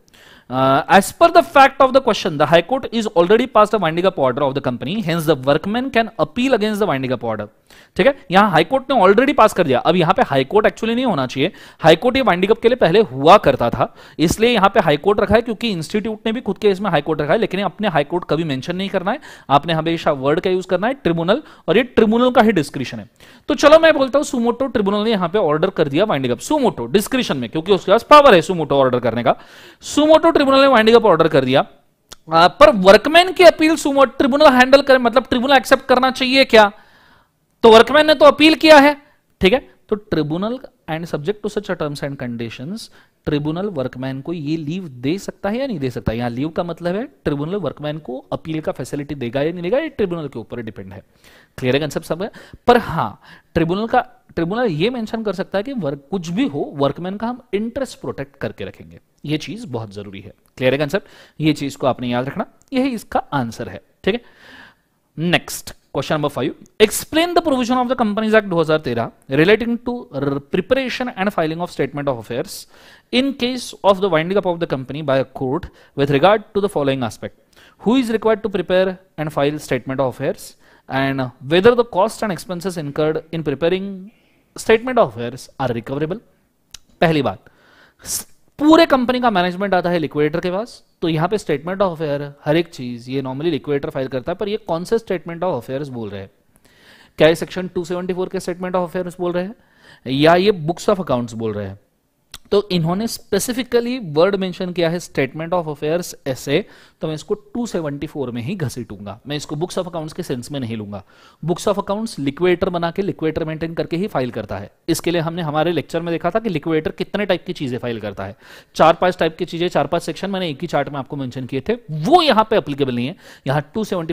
Uh, as per the fact of the question, the High Court is already passed a winding up order of the company, hence the workmen can appeal against the winding up order. ठीक है यहां high court ने already pass कर दिया अब यहां पे high court actually नहीं होना चाहिए हाई कोर्ट ये वाइंडिंग अप के लिए पहले हुआ करता था इसलिए यहां पे हाई कोर्ट रखा है क्योंकि इंस्टीट्यूट ने भी खुद के इसमें हाई कोर्ट रखा है लेकिन अपने हाई कोर्ट कभी मेंशन नहीं करना है आपने हमेशा वर्ड का यूज करना है ट्रिब्यूनल और ये ट्रिब्यूनल का ही डिस्क्रिप्शन है तो चलो मैं बोलता हूं सुमोटो ट्रिब्यूनल ने यहां पर ऑर्डर कर दिया वाइंडिंग अप सुमोटो डिस्क्रिप्शन में क्योंकि उसके पास पावर है सुमोटो ऑर्डर करने का सुमोटो ट्रिब्यूनल ने वाइंडिंग अप ऑर्डर कर दिया आ, पर वर्कमैन की अपील ट्रिब्यूनल हैंडल करे मतलब ट्रिब्यूनल एक्सेप्ट करना चाहिए क्या तो वर्कमैन ने तो अपील किया है ठीक है तो tribunal and subject to such terms and condition tribunal workman को ये लीव दे सकता है या नहीं दे सकता यहां लीव का मतलब है ट्रिब्यूनल वर्कमैन को अपील का फैसिलिटी देगा या नहीं देगा ये ट्रिब्यूनल के ऊपर डिपेंड है क्लियर है कंसेप्ट सब है पर हाँ ट्रिब्यूनल का ट्रिब्यूनल ये मेंशन कर सकता है कि वर्क कुछ भी हो वर्कमैन का हम इंटरेस्ट प्रोटेक्ट करके रखेंगे ये चीज बहुत जरूरी है क्लियर है कंसेप्ट ये चीज को आपने याद रखना यही इसका आंसर है ठीक है next question number five explain the provision of the companies act 2013 relating to preparation and filing of statement of affairs in case of the winding up of the company by a court with regard to the following aspect who is required to prepare and file statement of affairs and uh, whether the cost and expenses incurred in preparing statement of affairs are recoverable pehli baat पूरे company का management आता है liquidator के पास तो यहां पे statement of affair हर एक चीज ये नॉर्मली लिक्विडेटर फाइल करता है पर ये कौन से स्टेटमेंट ऑफ अफेयर्स बोल रहे हैं क्या ये सेक्शन 274 के स्टेटमेंट ऑफ अफेयर्स बोल रहे हैं या ये बुक्स ऑफ अकाउंट्स बोल रहे हैं तो इन्होंने स्पेसिफिकली वर्ड मेंशन किया है स्टेटमेंट ऑफ अफेयर्स ऐसे तो मैं इसको 274 में ही घसीटूंगा मैं इसको बुक्स ऑफ अकाउंट्स के सेंस में नहीं लूंगा बुक्स ऑफ अकाउंट्स लिक्वेटर बना के लिक्वेटर मेंटेन करके ही फाइल करता है इसके लिए हमने हमारे लेक्चर में देखा था कि लिक्वेटर कितने टाइप की चीजें फाइल करता है चार पांच टाइप की चीजें चार पांच सेक्शन मैंने एक ही चार्ट में आपको मैंशन किए थे वो यहां पर अप्लीकेबल नहीं है यहां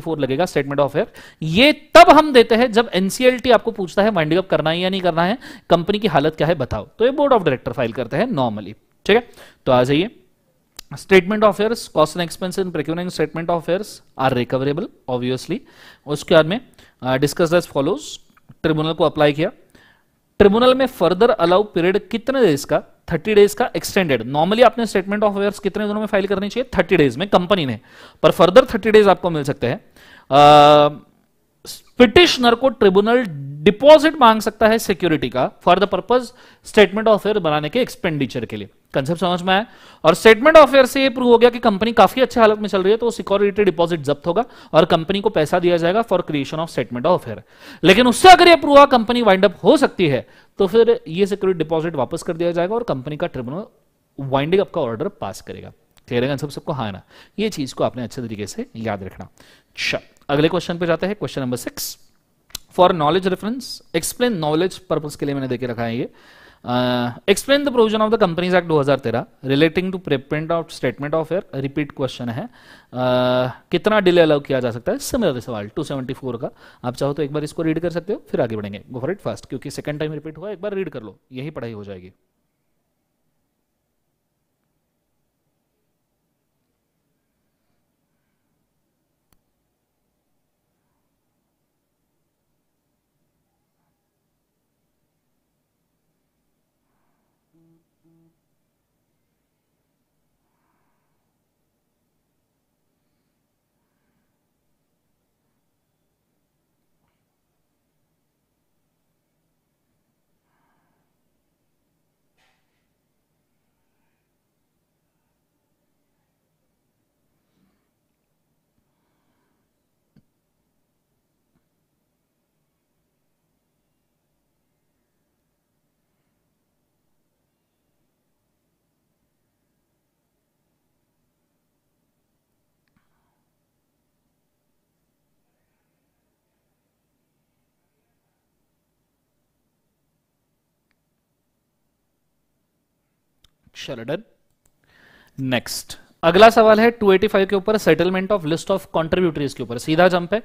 टू लगेगा स्टेटमेंट ऑफ अफेयर ये तब हम देते हैं जब एनसीएलटी आपको पूछता है वाइंडिंग अप करना है या नहीं करना है कंपनी की हालत क्या है बताओ तो ये बोर्ड ऑफ डायरेक्टर फाइल करते हैं है नॉर्मली ठीक है तो आ जाइए statement of affairs cost and expense in procuring statement of affairs are recoverable obviously उसके बाद में डिस्कस एज फॉलोज ट्रिब्यूनल को अप्लाई किया ट्रिब्यूनल में फर्दर अलाउ पीरियड कितने डेज का 30 डेज का एक्सटेंडेड नॉर्मली आपने स्टेटमेंट ऑफ अवेयर कितने दिनों में फाइल करनी चाहिए 30 डेज में कंपनी ने पर फर्दर 30 डेज आपको मिल सकते हैं पिटिशनर को ट्रिब्यूनल डिपॉजिट मांग सकता है सिक्योरिटी का for the purpose statement of affair बनाने के एक्सपेंडिचर के लिए कंसेप्ट समझ में आया और स्टेटमेंट ऑफ अफेयर से ये प्रूव हो गया कि कंपनी काफी अच्छे हालत में चल रही है तो सिक्योरिटी डिपॉजिट जब्त होगा और कंपनी को पैसा दिया जाएगा for creation of statement of affair लेकिन उससे अगर ये प्रूव हुआ कंपनी वाइंड अप हो सकती है तो फिर ये सिक्योरिटी डिपॉजिट वापस कर दिया जाएगा और कंपनी का ट्रिब्यूनल वाइंडिंग अप का ऑर्डर पास करेगा क्लियर है सब सबको हाँ ना ये चीज को आपने अच्छे तरीके से याद रखना अच्छा अगले क्वेश्चन पे जाते हैं question number six for knowledge reference explain knowledge purpose के लिए मैंने देखे रखा है ये explain the provision of the companies act 2013 relating to preparation of statement of affair repeat question है uh, कितना डिले अलाउ किया जा सकता है सिमिलर सवाल 274 का आप चाहो तो एक बार इसको रीड कर सकते हो फिर आगे बढ़ेंगे गो फॉर इट फास्ट क्योंकि सेकंड टाइम रिपीट हुआ एक बार रीड कर लो यही पढ़ाई हो जाएगी चलो नेक्स्ट अगला सवाल है 285 के ऊपर settlement of list of contributories के ऊपर सीधा जंप है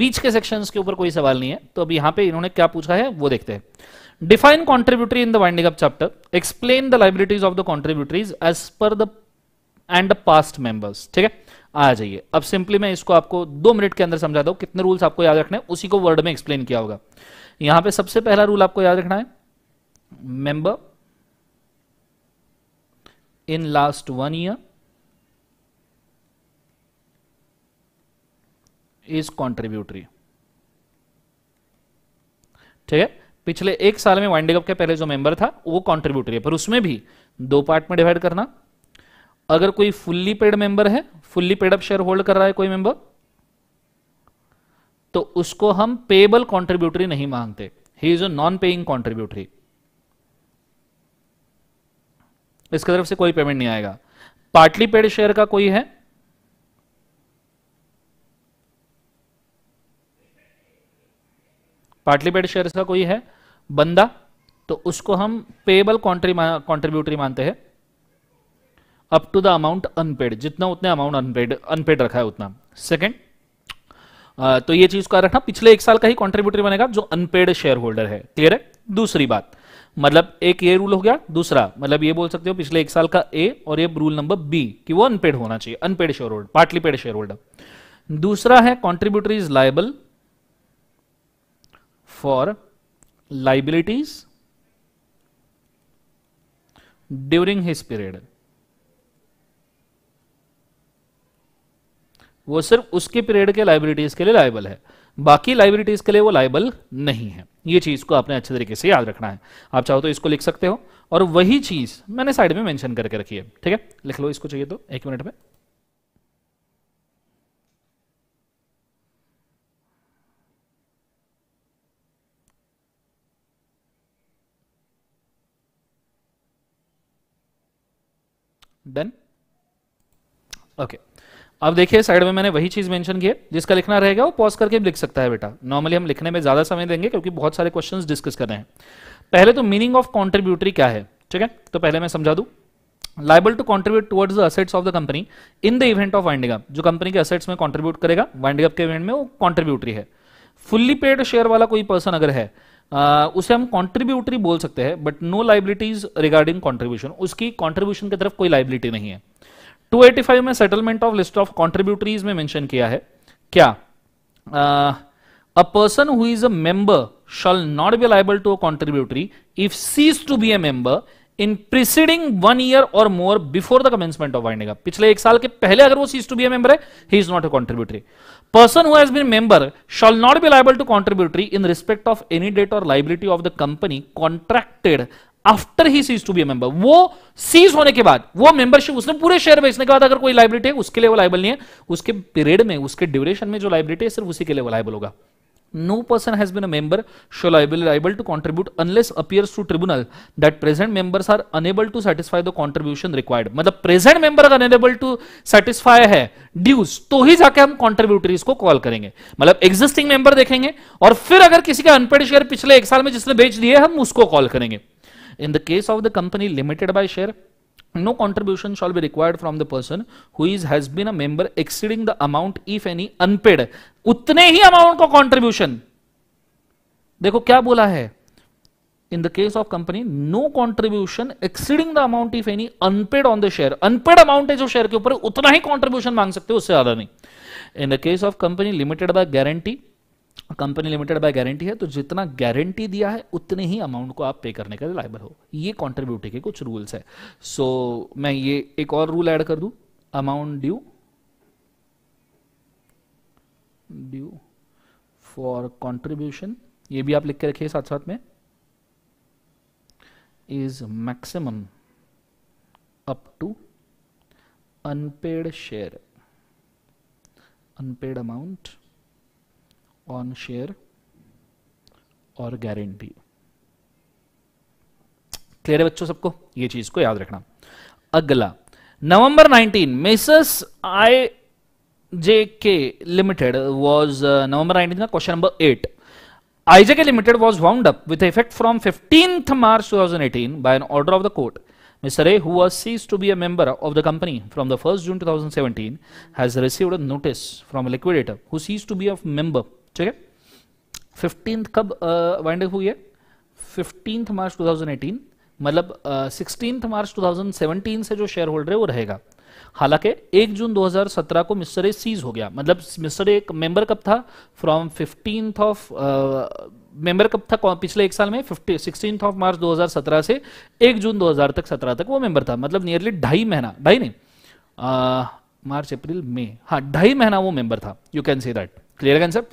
बीच के सेक्शंस के ऊपर कोई सवाल नहीं है तो अब यहां पे इन्होंने क्या पूछा है वो देखते हैं define contributory in the winding up chapter explain the liabilities of the contributories as per the and the past members ठीक है आ जाइए अब सिंपली मैं इसको आपको दो मिनट के अंदर समझा दू कितने रूल्स आपको याद रखने हैं उसी को वर्ड में एक्सप्लेन किया होगा यहां पर सबसे पहला रूल आपको याद रखना है member in last one year is contributory ठीक है पिछले एक साल में वाइंडिंग अप के पहले जो मेंबर था वो कॉन्ट्रीब्यूटरी है पर उसमें भी दो पार्ट में डिवाइड करना अगर कोई फुल्ली पेड मेंबर है fully paid up share hold कर रहा है कोई मेंबर तो उसको हम पेबल कॉन्ट्रीब्यूटरी नहीं मानते he is a non paying contributory इसकी तरफ से कोई पेमेंट नहीं आएगा पार्टली पेड शेयर का कोई है पार्टली पेड शेयर का कोई है बंदा तो उसको हम पेबल कॉन्ट्रीब्यूटरी मानते हैं up to the amount unpaid जितना उतने अमाउंट अनपेड अनपेड रखा है उतना सेकंड तो ये चीज का रखना पिछले एक साल का ही कॉन्ट्रीब्यूटरी बनेगा जो अनपेड शेयर होल्डर है क्लियर है दूसरी बात मतलब एक ये रूल हो गया दूसरा मतलब ये बोल सकते हो पिछले एक साल का ए और ये रूल नंबर बी कि वो अनपेड होना चाहिए unpaid share holder partly paid share holder दूसरा है contributor is liable for liabilities during his period वो सिर्फ उसके पीरियड के लाइबिलिटीज के लिए लाइबल है बाकी लाइबिलिटीज के लिए वो लाइबल नहीं है ये चीज़ को आपने अच्छे तरीके से याद रखना है आप चाहो तो इसको लिख सकते हो और वही चीज़ मैंने साइड में मेंशन करके रखी है ठीक है लिख लो इसको चाहिए तो एक मिनट में डन ओके okay. अब देखिए साइड में मैंने वही चीज मेंशन की है जिसका लिखना रहेगा वो पॉज करके लिख सकता है बेटा नॉर्मली हम लिखने में ज्यादा समय देंगे क्योंकि बहुत सारे क्वेश्चन डिस्कस कर रहे हैं पहले तो मीनिंग ऑफ कॉन्ट्रीब्यूटरी क्या है ठीक है तो पहले मैं समझा दू liable to contribute towards the assets of the company in the event of winding जो कंपनी के असेट्स में कॉन्ट्रीब्यूट करेगा वाइंडिंग के इवेंट में वो कॉन्ट्रीब्यूटरी है फुल्ली पेड शेयर वाला कोई पर्सन अगर है आ, उसे हम कॉन्ट्रीब्यूटरी बोल सकते हैं but no liabilities regarding contribution उसकी कॉन्ट्रीब्यूशन की तरफ कोई लाइबिलिटी नहीं है 285 में settlement of list of contributories में मेंशन किया है क्या a person who is a member shall not be liable to a contributory if cease to be a member in preceding one year or more before the commencement of winding पिछले एक साल के पहले अगर वो सीज टू बी अंबर है he is not a contributory person who's been member shall not be liable to contributory in respect of any debt or liability of the company contracted after he cease to be member वो सीज होने के बाद वो membership उसने पूरे share बेचने के बाद अगर कोई लाइबिलिटी है उसके लिए वो लाइबल नहीं है उसके पीरियड में उसके ड्यूरेशन में जो लाइबिलिटी है सिर्फ उसी के लिए वो लाइबल होगा no person has been a member shall be liable to contribute unless appears to tribunal that present members are unable to satisfy the contribution required मतलब present member अगर unable to satisfy है dues तो ही जाके हम contributories को call करेंगे मतलब existing member देखेंगे और फिर अगर किसी का unpaid share पिछले एक साल में जिसने बेच दिए हम उसको call करेंगे In the case of the company limited by share, no contribution shall be required from the person who is has been a member exceeding the amount if any unpaid उतने ही अमाउंट का contribution देखो क्या बोला है in the case of company no contribution exceeding the amount if any unpaid on the share unpaid amount है जो share के ऊपर उतना ही कॉन्ट्रीब्यूशन मांग सकते हो उससे ज्यादा नहीं in the case of company limited by guarantee company limited by guarantee है तो जितना गारंटी दिया है उतने ही अमाउंट को आप पे करने के लिए लाइबल हो ये कॉन्ट्रीब्यूटी के कुछ रूल्स है सो so, मैं ये एक और रूल ऐड कर दू amount due due for contribution ये भी आप लिख के रखिए साथ साथ में is maximum up to unpaid share unpaid amount on share और गारंटी क्लियर है बच्चों सबको ये चीज को याद रखना अगला नवंबर 19 मेसर्स आई जे के लिमिटेड वाज uh, नवंबर 19 का question number eight IJK limited was wound up with effect from 15th March 2018 by an order of the court Mr. A, who was ceased to be a member of the company from the 1st June 2017, has received a notice from a liquidator who ceased to be a member ठीक है fifteen कब wind हुई है fifteen March 2018 मतलब sixteenth मार्च 2017 से जो share holder है वो रहेगा हालांकि 1 जून 2017 को मिस्टर ए सीज हो गया मतलब मिस्टर एक मेंबर कब था फ्रॉम फिफ्टीन ऑफ मेंबर कब था पिछले एक साल में सिक्सटीन ऑफ मार्च 2017 से 1 जून 2000 तक 17 तक वो मेंबर था मतलब नियरली ढाई महीना ढाई नहीं मार्च अप्रैल मई हाँ ढाई महीना वो मेंबर था you can see that clear concept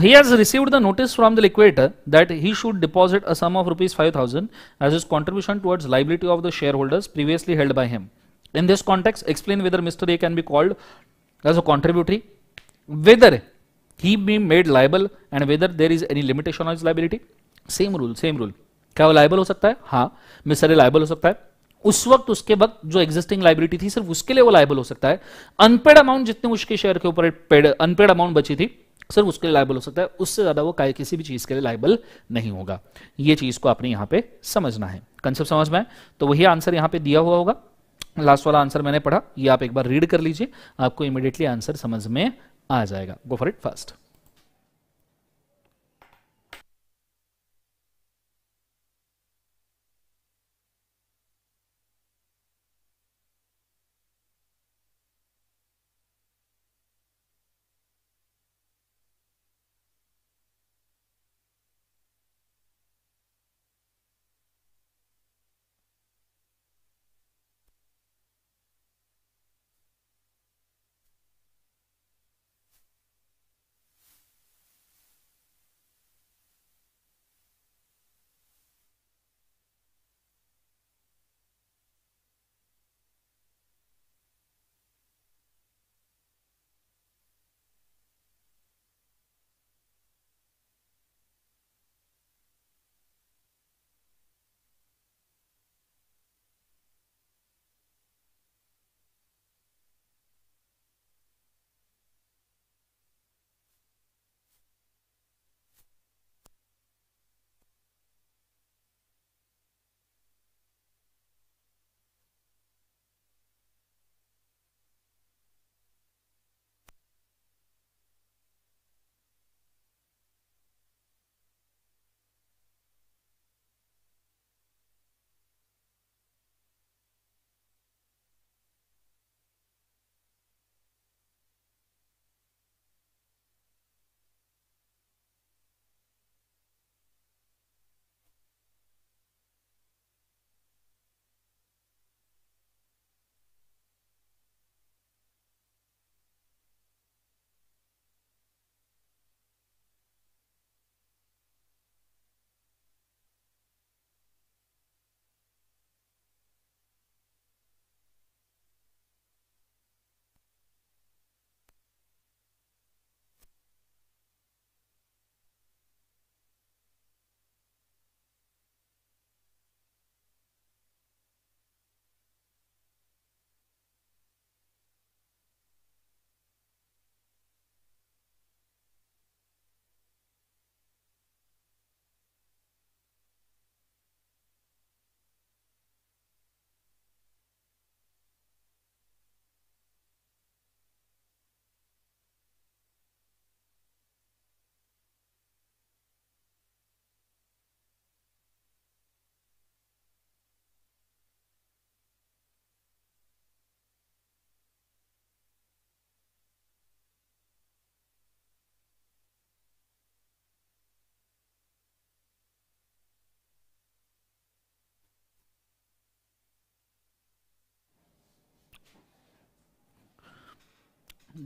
he has received the notice from the liquidator that he should deposit a sum of rupees 5000 as his contribution towards liability of the shareholders previously held by him in this context explain whether mr a can be called as a contributory whether he be made liable and whether there is any limitation on his liability same rule same rule kya wo liable ho sakta hai ha mr a liable ho sakta hai उस वक्त उसके वक्त जो existing लाइब्रेटी थी सिर्फ उसके लिए वो लाइबल हो सकता है अनपेड अमाउंट जितने उसके शेयर के ऊपर पेड अनपेड अमाउंट बची थी सिर्फ उसके लिए लाइबल हो सकता है उससे ज़्यादा वो किसी भी चीज़ के लिए लाइबल नहीं होगा ये चीज़ को आपने यहाँ पे समझना है कंसेप्ट समझ में आए तो वही आंसर यहाँ पे दिया हुआ होगा लास्ट वाला आंसर मैंने पढ़ा ये आप एक बार रीड कर लीजिए आपको इमिडिएटली आंसर समझ में आ जाएगा go for it fast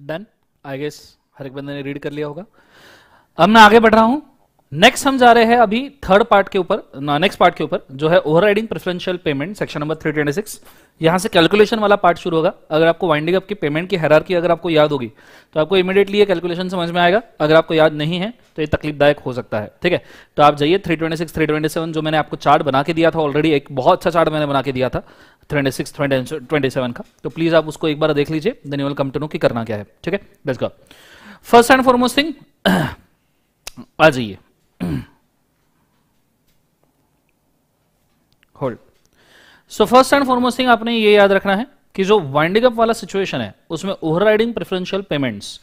done I guess हर एक बंदे ने रीड कर लिया होगा अब मैं आगे बढ़ रहा हूं नेक्स्ट हम जा रहे हैं अभी थर्ड पार्ट के ऊपर नेक्स्ट पार्ट के ऊपर जो है overriding preferential payment section number 326 यहां से कैलकुलेशन वाला पार्ट शुरू होगा अगर आपको वाइंडिंग अप की पेमेंट की हैरार की अगर आपको याद होगी तो आपको इमीडिएटली ये कैलकुलेशन समझ में आएगा अगर आपको याद नहीं है तो ये तकलीफदायक हो सकता है ठीक है तो आप जाइए ट्वेंटी सेवन जो मैंने आपको चार्ट बना के दिया था ऑलरेडी एक बहुत अच्छा चार्ट मैंने बना के दिया था ट्वेंटी 327 का तो प्लीज आप उसको एक बार देख लीजिए then you will come to know कि करना क्या है ठीक है फर्स्ट एंड फॉरमोस्ट थिंग आ जाइए hold so first and foremost thing आपने ये याद रखना है कि जो वाइंडिंग अप वाला सिचुएशन है उसमें ओवरराइडिंग प्रेफरेंशियल पेमेंट्स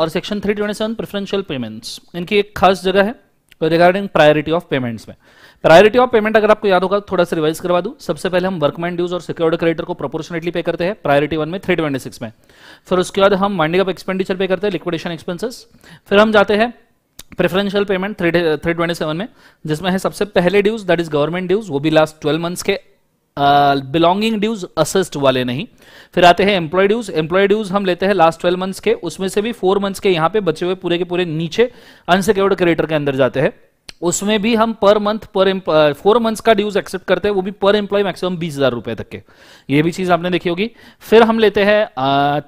और सेक्शन 327 प्रेफरेंशियल पेमेंट्स इनकी एक खास जगह है रिगार्डिंग प्रायोरिटी ऑफ पेमेंट्स में प्रायोरिटी ऑफ पेमेंट अगर आपको याद होगा थोड़ा सा रिवाइज करवा दूं सबसे पहले हम वर्कमैन ड्यूज और सिक्योर्ड क्रेडिटर को प्रोपोर्शनेटली पे करते हैं प्रायोरिटी वन में 326 में फिर उसके बाद हम वाइंडिंग अप एक्सपेंडिचर पे करते हैं लिक्विडेशन एक्सपेंसेस फिर हम जाते हैं preferential payment three three twenty seven में जिसमें है सबसे पहले dues that is government dues वो भी लास्ट ट्वेल्व मंथ्स के बिलोंगिंग ड्यूज असिस्ट वाले नहीं फिर आते हैं एम्प्लॉय ड्यूज एम्प्लॉय ड्यूज हम लेते हैं लास्ट ट्वेल्व मंथ्स के उसमें से भी फोर मंथ्स के यहाँ पे बचे हुए पूरे के पूरे नीचे अनसिक्योर्ड क्रेडिटर के अंदर जाते हैं उसमें भी हम पर मंथ पर फोर मंथ्स का ड्यूज एक्सेप्ट करते हैं वो भी पर एम्प्लॉय मैक्सिमम बीस हजार रुपए तक के ये भी चीज आपने देखी होगी फिर हम लेते हैं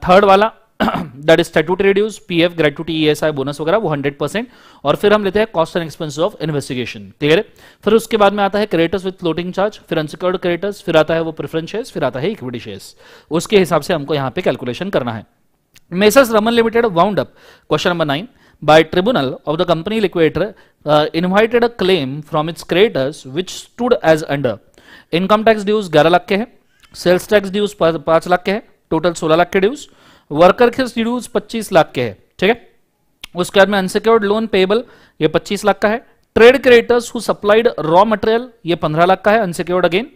थर्ड uh, वाला that is statutory dues PF gratuity ESI bonus वगैरह वो हंड्रेड परसेंट और फिर हम लेते हैं cost and expense of investigation clear है फिर उसके बाद में आता है क्रेडिटर्स विद फ्लोटिंग चार्ज फिर अनसिक्योर्ड क्रेडिटर्स फिर आता है वो प्रेफरेंस शेयर फिर आता है इक्विटी शेयर्स उसके हिसाब से हमको यहाँ पे कैलकुलेशन करना है messrs Raman limited wound up question number nine by tribunal of the company liquidator invited a claim from its creditors which stood as under income tax dues ग्यारह लाख के हैं सेल्स टैक्स ड्यूज पांच लाख के हैं टोटल सोलह लाख के ड्यूज वर्कर के schedules पच्चीस लाख के है ठीक है उसके बाद में अनसिक्योर्ड लोन पेबल ये पच्चीस लाख का है trade creditors who supplied raw material ये पंद्रह लाख का है अनसिक्योर्ड अगेन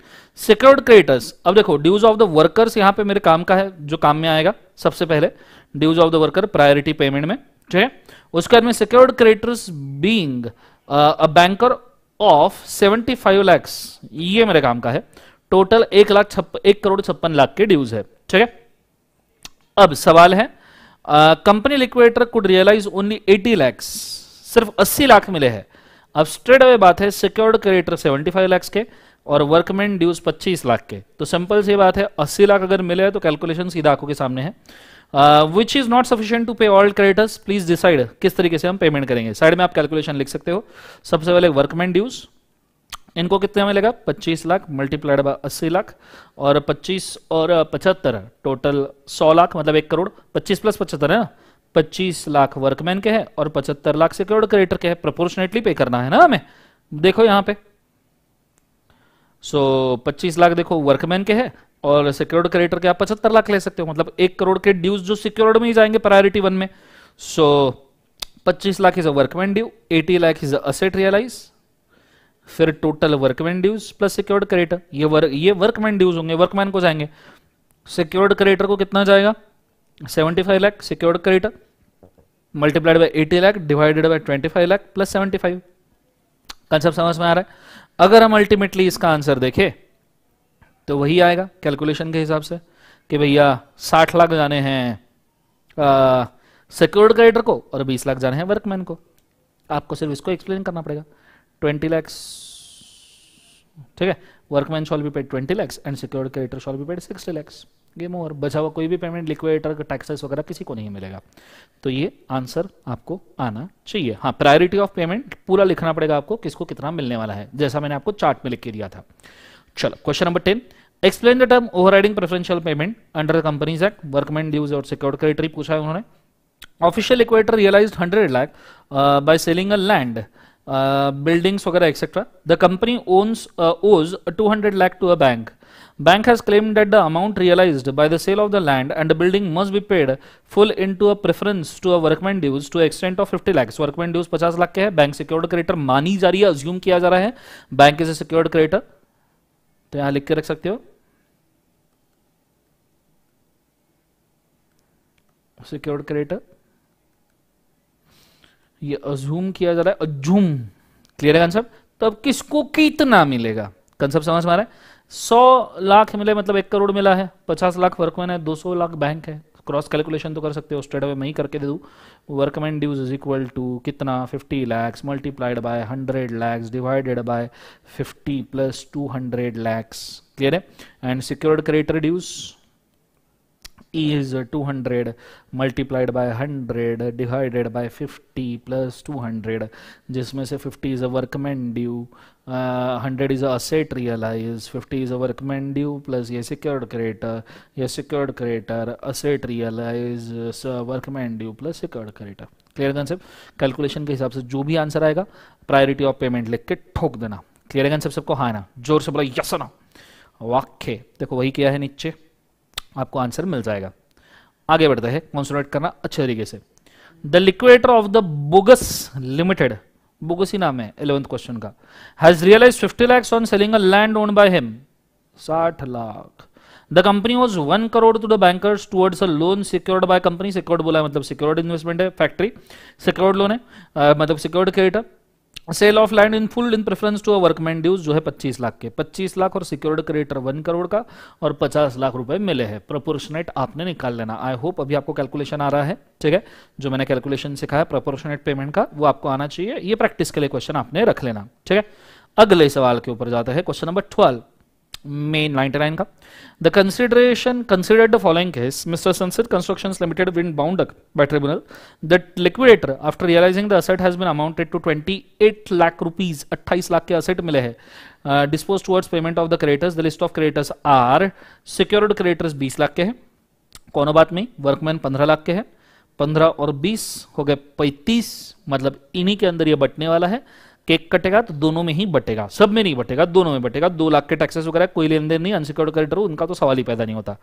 सिक्योर्ड क्रेडिटर्स अब देखो ड्यूज ऑफ द वर्कर्स यहां पे मेरे काम का है जो काम में आएगा सबसे पहले dues of the worker priority payment में ठीक है उसके बाद में secured creditors being banker of 75 lakh ये मेरे काम का है टोटल एक लाख छप्पन एक करोड़ छप्पन लाख के ड्यूज है ठीक है अब सवाल है company liquidator could realise only 80 lakhs सिर्फ 80 लाख मिले हैं अब स्ट्रेट अवे बात है सिक्योर्ड क्रेडिटर 75 लैक्स के और वर्कमैन ड्यूज 25 लाख के तो सिंपल सी बात है 80 लाख अगर मिले तो कैलकुलेशन सीधा आंखों के सामने है which is not sufficient to pay all creditors please decide किस तरीके से हम पेमेंट करेंगे साइड में आप कैलकुलेशन लिख सकते हो सबसे पहले वर्कमैन ड्यूज इनको कितने मिलेगा 25 लाख मल्टीप्लाइड बाय अस्सी लाख और 25 और पचहत्तर टोटल 100 लाख मतलब एक करोड़ 25 प्लस पचहत्तर है ना पच्चीस लाख वर्कमैन के हैं और पचहत्तर लाख सिक्योर्ड क्रेडिटर के हैं प्रोपोर्शनेटली पे करना है ना हमें देखो यहां पे सो so, 25 लाख देखो वर्कमैन के हैं और सिक्योर्ड क्रेडिटर के आप पचहत्तर लाख ले सकते हो मतलब एक करोड़ के ड्यूज जो सिक्योर्ड में ही जाएंगे प्रायोरिटी वन में so so, 25 lakh is a workman due 80 lakh is asset realise फिर total workman dues plus secured creditor ये वर्क ये वर्कमैन ड्यूज होंगे वर्कमैन को जाएंगे सिक्योर्ड क्रेडिटर को कितना जाएगा 75 five lakh secured creditor multiplied by eighty lakh divided by twenty five lakh plus seventy five concept समझ में आ रहा है अगर हम अल्टीमेटली इसका आंसर देखें तो वही आएगा कैलकुलेशन के हिसाब से कि भैया 60 लाख जाने हैं सिक्योर्ड क्रेडिटर को और 20 लाख जाने हैं वर्कमैन को आपको सिर्फ इसको एक्सप्लेन करना पड़ेगा 20 lakhs ठीक है workman shall be paid 20 lakhs and secured creditor shall be paid 60 lakhs game over बचा हुआ कोई भी पेमेंट लिक्विडेटर का टैक्सेस वगैरह किसी को नहीं मिलेगा तो ये आंसर आपको आना चाहिए हाँ प्रायोरिटी ऑफ पेमेंट पूरा लिखना पड़ेगा आपको किसको कितना मिलने वाला है जैसा मैंने आपको चार्ट में लिख के दिया था चलो question number ten explain the term overriding preferential payment under companies act workmen dues और सिक्योर्ड क्रेडिटरी पूछा है उन्होंने official liquidator realise hundred lakh by selling a land buildings वगैरह etc. The company owns uh, owes 200 lakh to a bank. Bank has claimed that the amount realized by the sale of the land and the building must be paid full into a preference to a workman dues to extent of 50 lakhs. Workman dues 50 lakh के है bank secured creditor मानी जा रही है assume किया जा रहा है bank is a secured creditor तो यहां लिख के रख सकते हो सिक्योर्ड क्रेडिटर ये अजूम किया जा रहा है अजूम क्लियर है कंसेप्ट तो अब किसको कितना मिलेगा कंसेप्ट समझ में आ रहा है सौ लाख मिले मतलब एक करोड़ मिला है पचास लाख वर्कमैन है दो सौ लाख बैंक है क्रॉस कैलकुलेशन तो कर सकते हो स्टेट में ही करके दे दू workman dues is equal to कितना fifty lakhs multiplied by hundred lakhs divided by fifty plus two hundred lakhs clear है and secured creditor dues is 200 multiplied by 100 divided by 50 plus 200 जिसमें से 50 is a workman due uh, 100 is a asset realized 50 is a workman due plus a secured creditor a secured creditor asset realized uh, workman due plus secured creditor clear concept calculation के हिसाब से जो भी answer आएगा priority of payment लिख के ठोक देना क्लियर concept सबको हाँ ना जोर से बोला yes ना वाक्य देखो वही किया है नीचे आपको आंसर मिल जाएगा आगे बढ़ते हैं कॉन्सोनेट करना अच्छे तरीके से the liquidator of the bogus limited bogus ही नाम है इलेवंथ क्वेश्चन का has realise fifty lakhs on selling a land own by him साठ lakh the company was one crore to the bankers towards a loan secured by company secured बोला है मतलब secured investment है factory secured loan है मतलब secured credit sale of land in full in preference to a workman dues जो है 25 लाख के 25 लाख और सिक्योर्ड क्रेडिटर वन करोड़ का और 50 लाख रुपए मिले हैं प्रोपोर्शनेट आपने निकाल लेना आई होप अभी आपको कैलकुलेशन आ रहा है ठीक है जो मैंने कैलकुलेशन सिखाया प्रोपोर्शनेट पेमेंट का वो आपको आना चाहिए ये प्रैक्टिस के लिए क्वेश्चन आपने रख लेना ठीक है अगले सवाल के ऊपर जाता है क्वेश्चन नंबर ट्वेल्व मेन नाइन का the consideration consider the following case mister Sunset construction limited win bound by tribunal that liquidator after realising the asset has been amounted to 28 lakh rupees 28 lakh के असेट मिले हैं dispose towards payment of the creditors the list of creditors are secured creditors 20 lakh के हैं कोनो बात में workman पंद्रह लाख के हैं 15 और बीस हो गए 35 मतलब इन्हीं के अंदर ये बटने वाला है केक कटेगा तो दोनों में ही बटेगा सब में नहीं बटेगा दोनों में बटेगा दो लाख के टैक्सेस वगैरह कोई लेन देन नहीं अनसिक्योर्ड क्रेडिटर उनका तो सवाल ही पैदा नहीं होता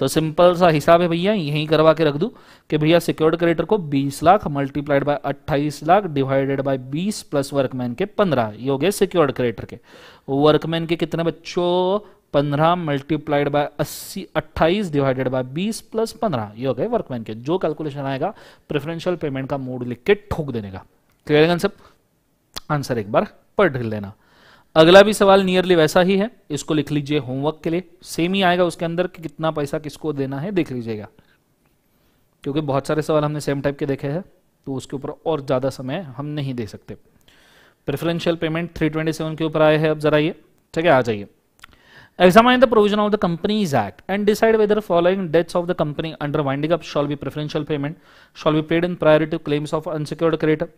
तो सिंपल सा हिसाब है भैया यहीं करवा के रख दू कि भैया सिक्योर्ड क्रेडिटर को 20 lakh multiplied by 28 lakh divided by 20 plus workman के पंद्रह ये हो गए सिक्योर्ड क्रेडिटर के वर्कमैन के कितने बच्चों पंद्रह मल्टीप्लाइड बाय अस्सी अट्ठाईस डिवाइडेड बाय बीस प्लस पंद्रह ये हो गए वर्कमैन के जो कैलकुलेशन आएगा प्रेफरेंशियल पेमेंट का मोड लिख के ठोक देने का क्लियर कंसेप्ट आंसर एक बार पढ़ लेना अगला भी सवाल नियरली वैसा ही है इसको लिख लीजिए होमवर्क के लिए सेम ही आएगा उसके अंदर कि कितना पैसा किसको देना है देख लीजिएगा क्योंकि बहुत सारे सवाल हमने सेम टाइप के देखे हैं तो उसके ऊपर और ज्यादा समय हम नहीं दे सकते प्रेफरेंशियल पेमेंट 327 के ऊपर आए हैं अब जरा ये ठीक है आ जाइए examine the provision of the company act and decide whether following debts of the company under winding up shall be preferential payment shall be paid in priority claims of unsecured credit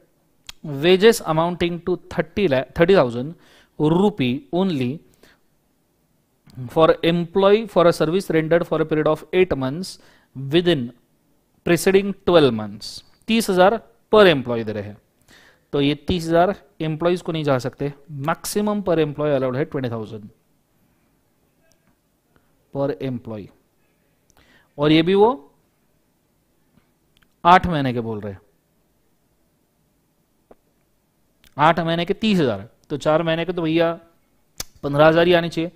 wages amounting to 30 30000 rupee only for employee for a service rendered for a period of 8 months within preceding 12 months 30000 पर employ दे रहे हैं तो ये 30000 employees को नहीं जा सकते maximum पर एम्प्लॉय अलाउड है 20000 पर एम्प्लॉय और ये भी वो आठ महीने के बोल रहे हैं आठ महीने के तीस हज़ार तो चार महीने के तो भैया पंद्रह हज़ार ही आने चाहिए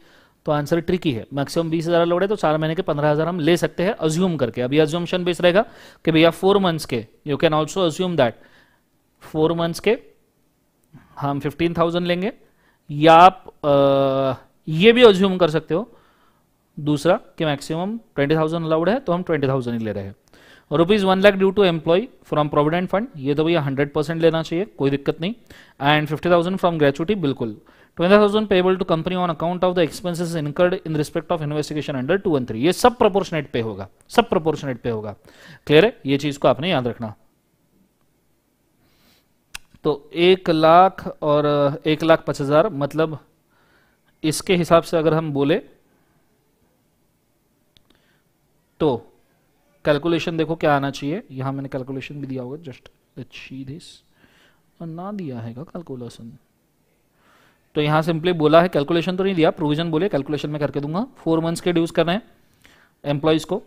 तो आंसर ट्रिकी है मैक्सिमम बीस हज़ार लौड़े तो चार महीने के पंद्रह हज़ार हम ले सकते हैं अज्यूम करके अभी अज्यूमशन बेस रहेगा कि भैया फोर मंथ्स के you can also assume that four months के हम फिफ्टीन थाउजेंड लेंगे या आप आ, ये भी अज्यूम कर सकते हो दूसरा कि मैक्सिमम ट्वेंटी थाउजेंड अलाउड है तो हम ट्वेंटी थाउजेंड ही ले रहे हैं rupees one lakh due to employ from provident fund ये तो भैया हंड्रेड परसेंट लेना चाहिए कोई दिक्कत नहीं and fifty thousand from gratuity बिल्कुल twenty thousand payable to company on account of the expenses incurred in respect of investigation under two one three ये सब प्रोपोर्शनेट पे होगा सब प्रोपोर्शनेट पे होगा क्लियर है ये चीज को आपने याद रखना तो एक लाख और एक लाख पचास हजार मतलब इसके हिसाब से अगर हम बोले तो कैलकुलेशन देखो क्या आना चाहिए यहाँ मैंने कैलकुलेशन भी दिया होगा जस्ट अच्छी दिस और ना दिया है कैलकुलेशन तो यहाँ सिंपली बोला है कैलकुलेशन तो नहीं दिया प्रोविजन बोले कैलकुलेशन में करके दूंगा फोर मंथ्स के ड्यूज करना है एम्प्लॉयज़ को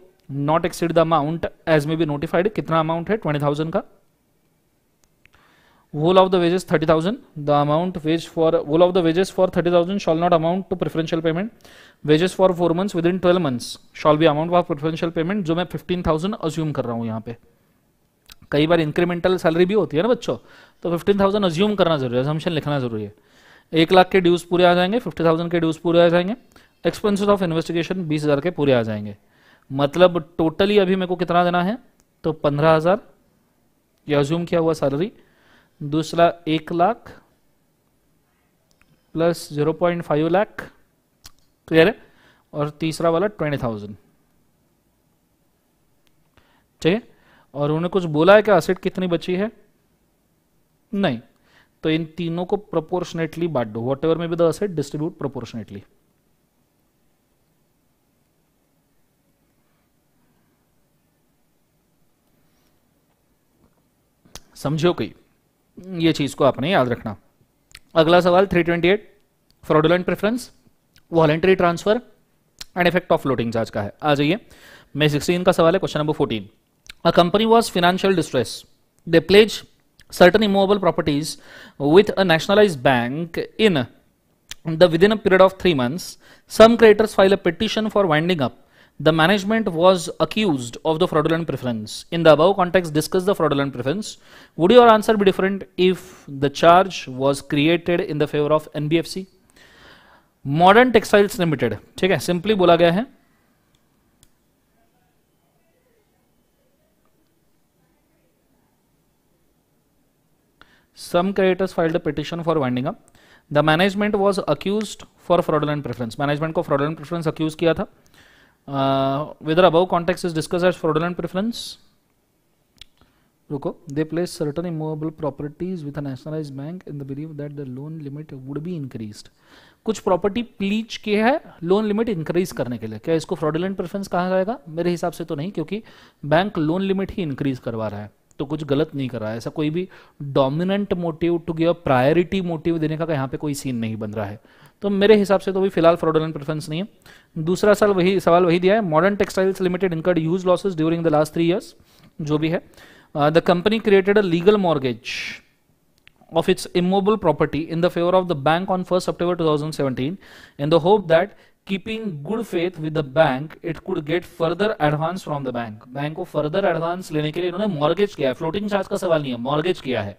not exceed the amount as may be notified कितना अमाउंट है ट्वेंटी थाउजेंड का whole of the wages 30000 the amount wage for whole of the wages for 30000 shall not amount to preferential payment wages for 4 months within 12 months shall be amount for preferential payment जो मैं 15000 assume कर रहा हूँ यहाँ पे कई बार incremental salary भी होती है ना बच्चों तो 15000 assume करना जरूरी है assumption लिखना जरूरी है एक लाख के ड्यूज पूरे आ जाएंगे 50000 के ड्यूज पूरे आ जाएंगे एक्सपेंसेस ऑफ इन्वेस्टिगेशन 20000 के पूरे आ जाएंगे मतलब टोटली अभी मेरे को कितना देना है तो 15000 ये अज्यूम किया हुआ सैलरी दूसरा एक lakh plus zero point five lakh clear है और तीसरा वाला ट्वेंटी थाउजेंड ठीक है और उन्होंने कुछ बोला है कि असेट कितनी बची है नहीं तो इन तीनों को प्रोपोर्शनेटली बांट दो whatever may be the asset distribute proportionately समझो कहीं ये चीज को आपने याद रखना अगला सवाल 328 twenty eight fraudulent preference voluntary transfer and effect of floating charge का है आ जाइए मई सिक्सटीन का सवाल है question number fourteen a company was financial distress they pledge certain immovable properties with a nationalise bank in the within a period of three months some creditors file a petition for winding up the management was accused of the fraudulent preference. In the above context, discuss the fraudulent preference. Would your answer be different if the charge was created in the favor of NBFC? Modern Textiles Limited, theek hai simply bola gaya hai some creditors filed a petition for winding up the management was accused for fraudulent preference management ko fraudulent preference accused kiya tha uh, whether above context is discussed as fraudulent preference Ruko, they place certain immovable properties with a nationalized bank in the belief that the loan limit would be increased कुछ property please की है loan limit increase करने के लिए क्या इसको fraudulent preference कहा जाएगा मेरे हिसाब से तो नहीं क्योंकि बैंक लोन लिमिट ही इंक्रीज करवा रहा है तो कुछ गलत नहीं कर रहा है ऐसा कोई भी dominant motive to give priority motive देने का यहाँ पे कोई सीन नहीं बन रहा है तो मेरे हिसाब से तो भी फिलहाल फ्रॉडलेंट प्रेफरेंस नहीं है दूसरा साल वही सवाल वही दिया है modern textiles limited incurred huge losses during the last three years जो भी है the company created a legal mortgage of its immovable property in the favour of the bank on first September two thousand seventeen in the hope that keeping good faith with the bank it could get further advance from the bank bank को further advance लेने के लिए इन्होंने mortgage किया है floating charge का सवाल नहीं है mortgage किया है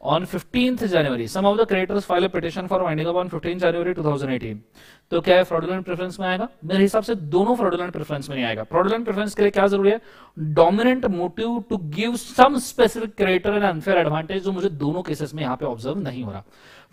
on 15th January. Some of the creditors file a petition for winding up on 15th January 2018. तो क्या है fraudulent preference में आएगा मेरे हिसाब से दोनों fraudulent preference में नहीं आएगा Fraudulent preference के लिए क्या जरूरी है Dominant motive to give some specific creditor an unfair advantage जो मुझे दोनों cases में यहाँ पे observe नहीं हो रहा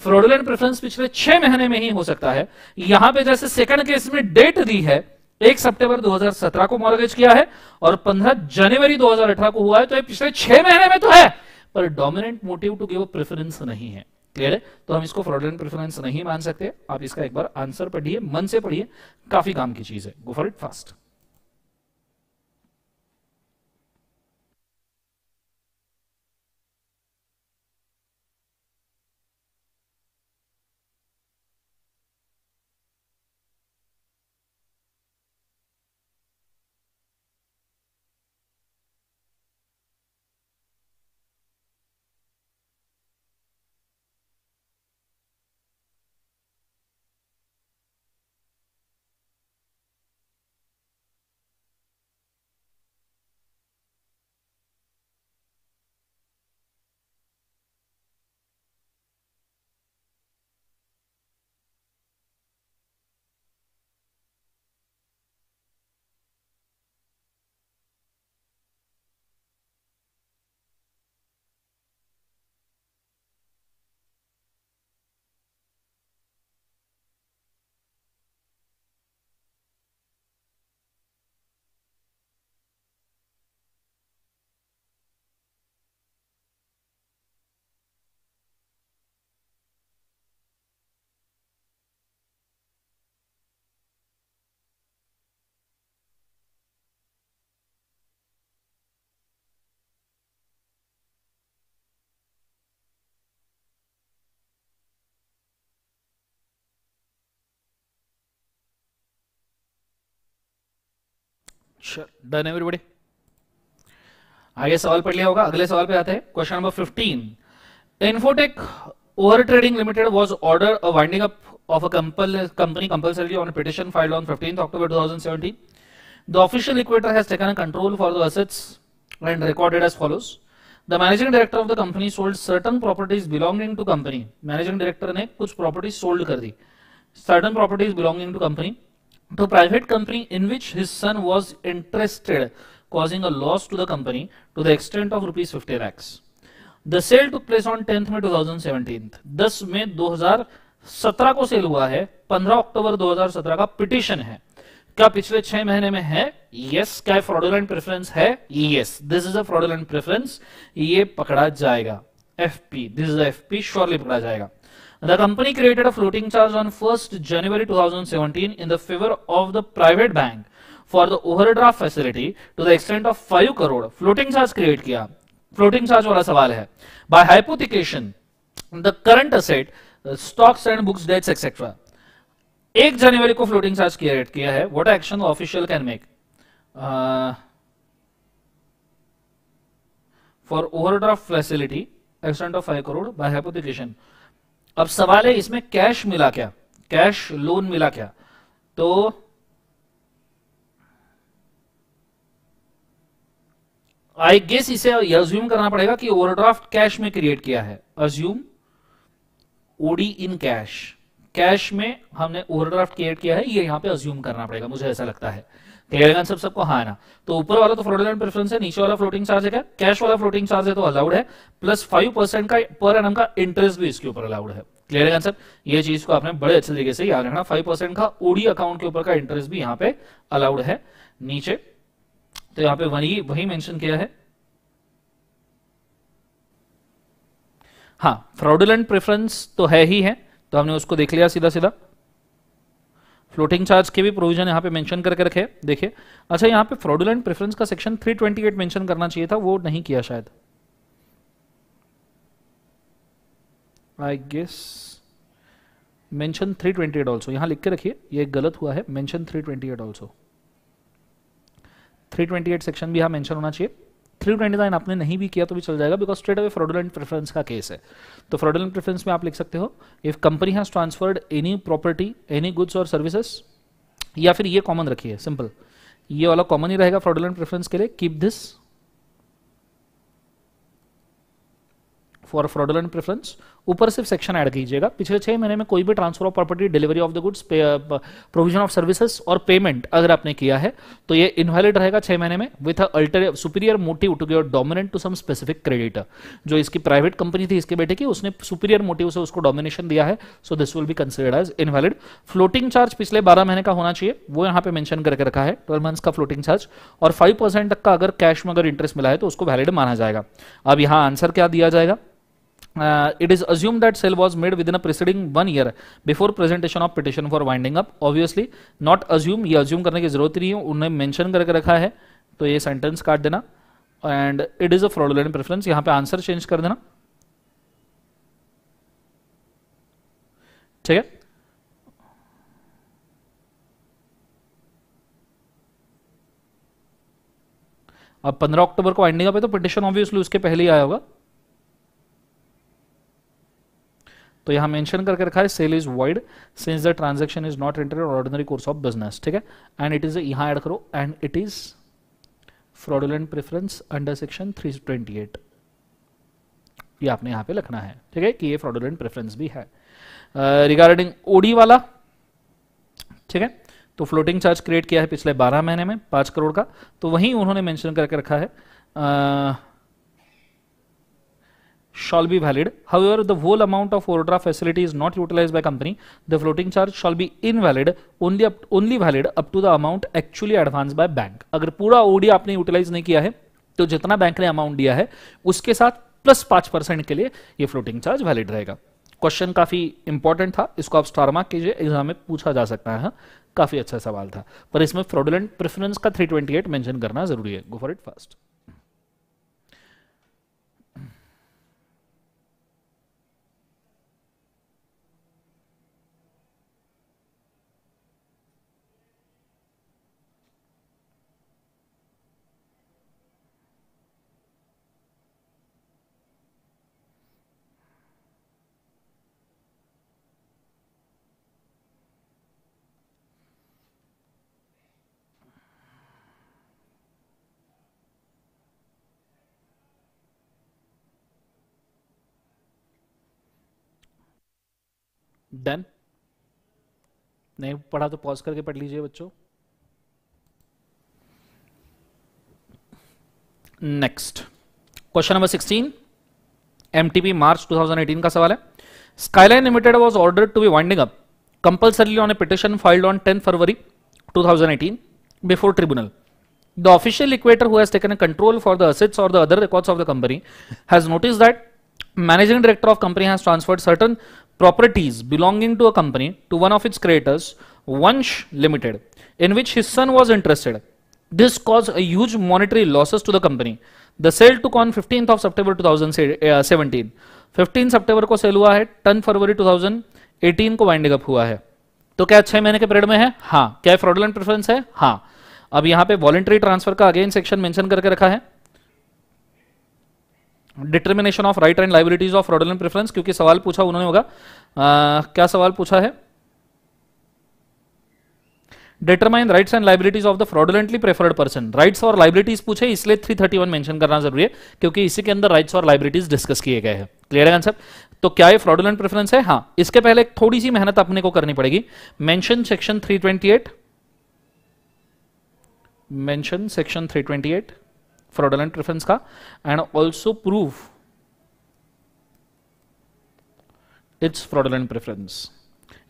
Fraudulent preference पिछले छह महीने में ही हो सकता है यहाँ पे जैसे second case में date दी है एक सितंबर 2017 को मॉर्गेज किया है और 15 जनवरी 2018 को हुआ है तो ये पिछले छह महीने में तो है पर dominant motive to give preference नहीं है क्लियर है तो हम इसको फ्रॉडलेंट प्रेफरेंस नहीं मान सकते आप इसका एक बार आंसर पढ़िए मन से पढ़िए काफी काम की चीज है go for it fast done everybody आगे सवाल पढ़ लिया होगा अगले सवाल पे आते हैं question number 15 infotech over trading limited was order a winding up of a company compulsory on petition filed on 15th October 2017 the official liquidator has taken control for the assets and recorded as follows the managing director of the company sold certain properties belonging to company managing director ने कुछ properties sold कर दी certain properties belonging to company to private company in which his son was interested causing a loss to the company to the extent of rupees 50 lakhs. The sale took place on 10th May 2017. 10 मई 2017 को cell हुआ है 15 अक्टूबर 2017 का petition है क्या पिछले छह महीने में है यस क्या फ्रॉडुलेंट प्रेफरेंस है yes this is a fraudulent preference ये पकड़ा जाएगा FP this is FP surely पकड़ा जाएगा The company created a floating charge on 1st January 2017 in the favor of the private bank for the overdraft facility to the extent of 5 crore. Floating charge create किया. Floating charge वाला सवाल है. By hypothecation, the current asset, stocks and books, debts, etc. एक जनवरी को floating charge create What action the official can make? Uh, for overdraft facility, extent of 5 crore by hypothecation. अब सवाल है इसमें कैश मिला क्या कैश लोन मिला क्या तो आई गेस इसे अज्यूम करना पड़ेगा कि ओवरड्राफ्ट कैश में क्रिएट किया है assume OD in cash cash में हमने ओवरड्राफ्ट क्रिएट किया है ये यहां पे अज्यूम करना पड़ेगा मुझे ऐसा लगता है क्लियर है सब सबको हाँ ना तो ऊपर वाला तो फ्लोडेंट प्रेफरेंस है नीचे वाला फ्लोटिंग चार्ज है क्या कैश वाला फ्लोटिंग चार्ज है तो अलाउड है प्लस फाइव परसेंट का पर एन का इंटरेस्ट भी इसके ऊपर अलाउड है क्लियर है आंसर ये चीज को आपने बड़े अच्छे तरीके से याद रखना फाइव परसेंट का ओडी अकाउंट के ऊपर का इंटरेस्ट भी यहाँ पे अलाउड है नीचे तो यहाँ पे वही वही मेंशन किया है हाँ फ्रॉडुलेंट प्रेफरेंस तो है ही है तो हमने उसको देख लिया सीधा सीधा फ्लोटिंग चार्ज के भी प्रोविजन यहाँ पे मेंशन करके रखे देखिए अच्छा यहाँ पे फ्रॉडुलेंट प्रेफरेंस का सेक्शन 328 मेंशन करना चाहिए था वो नहीं किया शायद आई गेस मेंशन 328 ऑल्सो यहां लिख के रखिए ये गलत हुआ है मेंशन 328 ऑल्सो 328 सेक्शन भी यहां मेंशन होना चाहिए थ्री ट्वेंटी नाइन आपने नहीं भी किया तो भी चल जाएगा because straight away fraudulent preference का केस है तो फ्रॉडुलेंट प्रेफरेंस में आप लिख सकते हो if company has transferred any property any goods और सर्विसेस या फिर ये कॉमन रखिए सिंपल ये वाला कॉमन ही रहेगा फ्रॉडुलेंट प्रेफरेंस के लिए keep this for fraudulent preference ऊपर सिर्फ सेक्शन ऐड कीजिएगा पिछले छह महीने में कोई भी transfer of property delivery of the goods provision of services और पेमेंट अगर आपने किया है तो ये इनवैलिड रहेगा छह महीने में with alter superior motive to get dominant to some specific creditor जो इसकी प्राइवेट कंपनी थी इसके बेटे की उसने सुपीरियर मोटिव से उसको डोमिनेशन दिया है so this will be considered as invalid floating charge पिछले बारह महीने का होना चाहिए वो यहाँ पे मैंशन करके रखा है ट्वेल्व मंथ्स का फ्लोटिंग चार्ज और फाइव परसेंट तक का अगर कैश में अगर इंटरेस्ट मिला है तो उसको वैलिड माना जाएगा अब यहाँ आंसर क्या दिया जाएगा Uh, it is assumed that sale was made within a preceding one year before presentation of petition for winding up obviously not assume ये assume करने की जरूरत नहीं है उन्हें mention करके रखा है तो ये sentence काट देना and it is a fraudulent preference यहाँ पे answer change कर देना ठीक है अब 15 अक्टूबर को वाइंडिंग अप है तो पिटिशन ऑब्वियसली उसके पहले ही आया होगा तो यहां मेंशन करके रखा है sale is void since the transaction is not inter ordinary course of business ठीक है एंड इट इज यहां ऐड करो and it is fraudulent preference under section 328 ये आपने यहां पे लिखना है ठीक है कि ये फ्रॉडुलेंट प्रेफरेंस भी है रिगार्डिंग uh, ओडी वाला ठीक है तो फ्लोटिंग चार्ज क्रिएट किया है पिछले 12 महीने में 5 करोड़ का तो वहीं उन्होंने मेंशन करके रखा है uh, shall be valid. However, the whole amount of overdraft facility is not utilized by company. The floating charge shall be invalid, only up, only valid up to the amount actually advanced by bank. agar pura od aapne utilize nahi kiya hai to jitna bank ne amount diya hai uske sath plus 5% ke liye ye floating charge valid rahega रहेगा question काफी important था इसको आप star mark कीजिए exam में पूछा जा सकता है काफी अच्छा सवाल था पर इसमें फ्रॉडुलेंट प्रेफरेंस का 328 मेंशन करना जरूरी है go for it fast done नहीं पढ़ा तो पॉज करके पढ़ लीजिए बच्चों next question number M TP March two thousand eighteen का सवाल है skyline limited was order to be winding up compulsorily on a petition filed on 10 February 2018 before tribunal the official liquidator who has taken control for the assets और the other records of the company has notice that managing director of company has transferred certain properties belonging to a company to one of its creators, Vansh Limited, in which his son was interested. This caused a huge monetary losses to the company. The sale took on 15th of September 2017. 15 september ko sale hua hai 10 february 2018 ko winding up hua hai to kya 6 mahine ke period mein hai ha kya fraudulent preference hai ha ab yahan pe voluntary transfer ka again section mention karke rakha hai determination of right and liabilities of fraudulent preference क्योंकि सवाल पूछा उन्होंने होगा क्या सवाल पूछा है determine right and liabilities of the fraudulently preferred person rights और लाइबिलिटीज पूछे इसलिए 331 मेंशन करना जरूरी है क्योंकि इसी के अंदर राइट्स और लाइबिलिटीज डिस्कस किए गए हैं क्लियर है आंसर तो क्या ये फ्रॉडलेंट प्रेफरेंस है हाँ इसके पहले थोड़ी सी मेहनत अपने को करनी पड़ेगी mention section 328 mention section 328 fraudulent reference का and also proof its fraudulent preference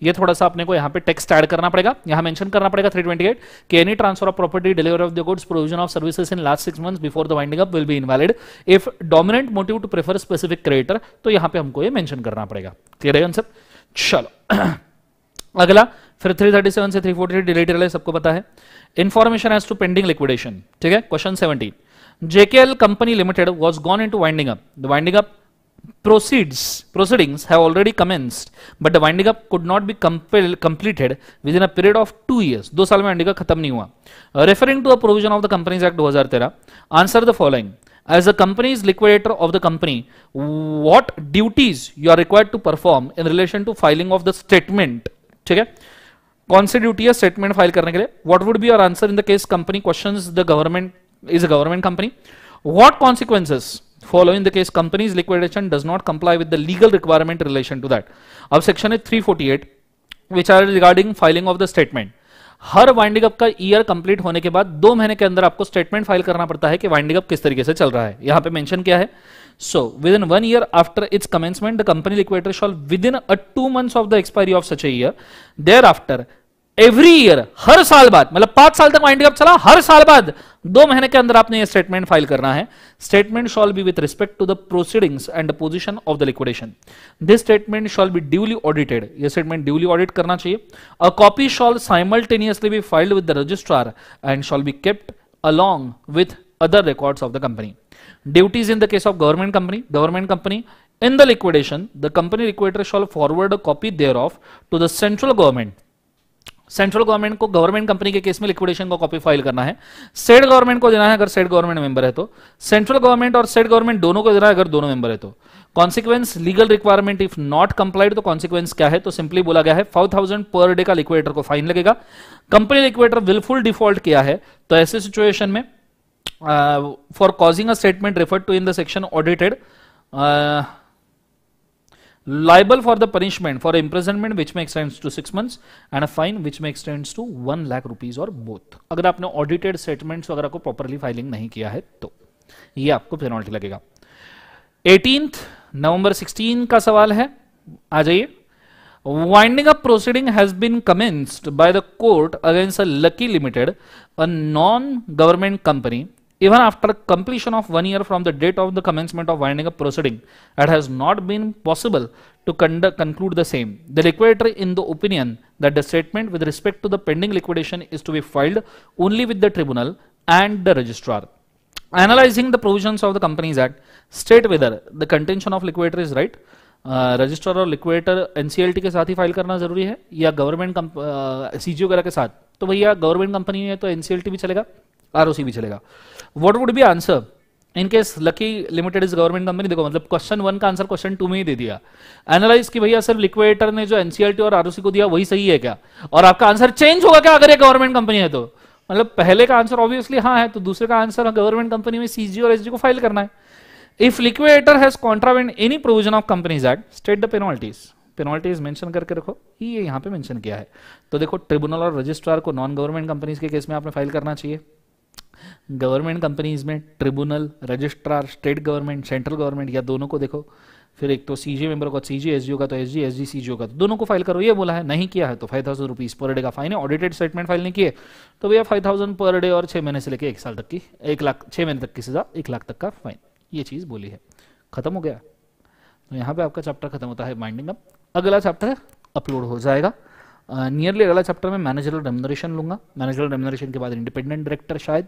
ये थोड़ा सा अपने को यहां पे टेक्स्ट ऐड करना पड़ेगा यहां मेंशन करना पड़ेगा 328 कि any transfer of property delivery of the goods provision of services in last six months before the winding up will be invalid if dominant motive to prefer specific creditor तो यहां पे हमको ये मेंशन करना पड़ेगा क्लियर है concept चलो अगला फिर 337 से 343 डिलीट सबको पता है information as to pending liquidation ठीक है question 17 JKL Company Limited was gone into winding up. The winding up proceeds, proceedings have already commenced, but the winding up could not be completed within a period of two years. दो साल में winding up खत्म नहीं हुआ. Referring to a provision of the Companies Act 2013, answer the following. As the company is liquidator of the company, what duties you are required to perform in relation to filing of the statement? ठीक है? कौन सी duty है statement file करने के लिए? What would be your answer in the case company questions the government is a government company. What consequences follow in the case company's liquidation does not comply with the legal requirement relation to that? Of section is 348 which are regarding filing of the statement. हर winding up का year complete होने के बाद दो महीने के अंदर आपको स्टेटमेंट फाइल करना पड़ता है कि वाइंडिंग अप किस तरीके से चल रहा है यहां पे मेंशन क्या है so within one year after its commencement the company liquidator shall within a two months of the expiry of such year thereafter every year हर साल बाद मतलब पांच साल तक माइंड कप चला हर साल बाद दो महीने के अंदर आपने ये स्टेटमेंट फाइल करना है statement shall be with respect to the proceedings and position of the liquidation this statement shall be duly audited ये स्टेटमेंट ड्यूली ऑडिट करना चाहिए a copy shall simultaneously be filed with the registrar and shall be kept along with other record of the company duties in the case of government company government company in the liquidation the company company shall forward a copy there of to the central government central government को government company के case में liquidation का copy file करना है state government को देना है अगर स्टेट गवर्नमेंट मेंबर है तो सेंट्रल गवर्नमेंट और स्टेट गवर्नमेंट दोनों को देना है अगर दोनों मेंबर है तो consequence legal requirement if not complied तो कॉन्सिक्वेंस क्या है तो सिंपली बोला गया है फाइव थाउजेंड पर डे का लिक्विडेटर को फाइन लगेगा कंपनी लिक्विडेटर विलफुल डिफॉल्ट किया है तो ऐसे सिचुएशन में for causing a statement refer to in the section audited liable for the punishment for imprisonment which may extends to 6 months and a fine which may extends to 1 lakh rupees or both अगर आपने audited statements वगैरह को properly filing नहीं किया है तो ये आपको पेनल्टी लगेगा 18th नवंबर 16 का सवाल है आ जाइए winding up proceeding has been commenced by the court against a lucky limited a non government company even after completion of one year from the date of the commencement of winding up proceeding, it has not been possible to conduct, conclude the same. The liquidator in the opinion that the statement with respect to the pending liquidation is to be filed only with the tribunal and the registrar. Analyzing the provisions of the Companies Act, state whether the contention of liquidator is right, registrar और liquidator NCLT के साथ ही file करना जरूरी है या government CGO वगैरह के साथ तो भैया गवर्नमेंट कंपनी है तो एनसीएलटी भी चलेगा आर भी चलेगा what would be answer in case lucky limited is government company देखो मतलब क्वेश्चन वन का आंसर क्वेश्चन टू में ही दे दिया एनालाइज की भैया सर लिक्विडेटर ने जो एनसीएलटी e और आरओसी को दिया वही सही है क्या और आपका आंसर चेंज होगा क्या अगर ये गवर्नमेंट कंपनी है तो मतलब पहले का आंसर ऑब्वियसली हाँ है तो दूसरे का आंसर गवर्नमेंट कंपनी में सीजी और एसजी को फाइल करना है if liquidator has contravened any provision of companies act state the penalties penalties mention करके रखो ये यहाँ पे मेंशन किया है तो देखो ट्रिब्यूनल और रजिस्ट्रार को नॉन गवर्नमेंट कंपनीज के केस में आपने फाइल करना चाहिए गवर्नमेंट कंपनीज में tribunal registrar state government central government या दोनों को देखो फिर एक तो सीजी मेंबर का सी जी एस का तो एस जी एस जी सी का तो दोनों को फाइल करो ये बोला है नहीं किया है तो five thousand rupees per day का फाइन है ऑडिटेड स्टेटमेंट फाइल नहीं किए तो भैया फाइव थाउजेंड पर डे और छह महीने से लेकर एक साल तक की एक लाख छह महीने तक की सजा एक लाख तक का फाइन ये चीज़ बोली है खत्म हो गया तो यहाँ पे आपका चैप्टर खत्म होता है माइंडिंग अप अगला चैप्टर अपलोड हो जाएगा नियरली uh, अगला चैप्टर में मैनेजरल रेमोनरेशन लूंगा मैनेजरल रेमोनरेशन के बाद इंडिपेंडेंट डायरेक्टर शायद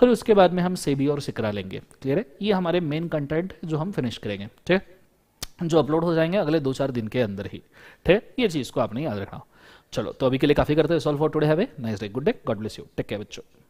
फिर उसके बाद में हम सेबी और सिकरा लेंगे क्लियर है ये हमारे मेन कंटेंट जो हम फिनिश करेंगे ठीक है जो अपलोड हो जाएंगे अगले दो चार दिन के अंदर ही ठीक है ये चीज़ को आपने याद रखना चलो तो अभी के लिए काफ़ी करते हैं solve for today have a nice day good day God bless you take care बच्चों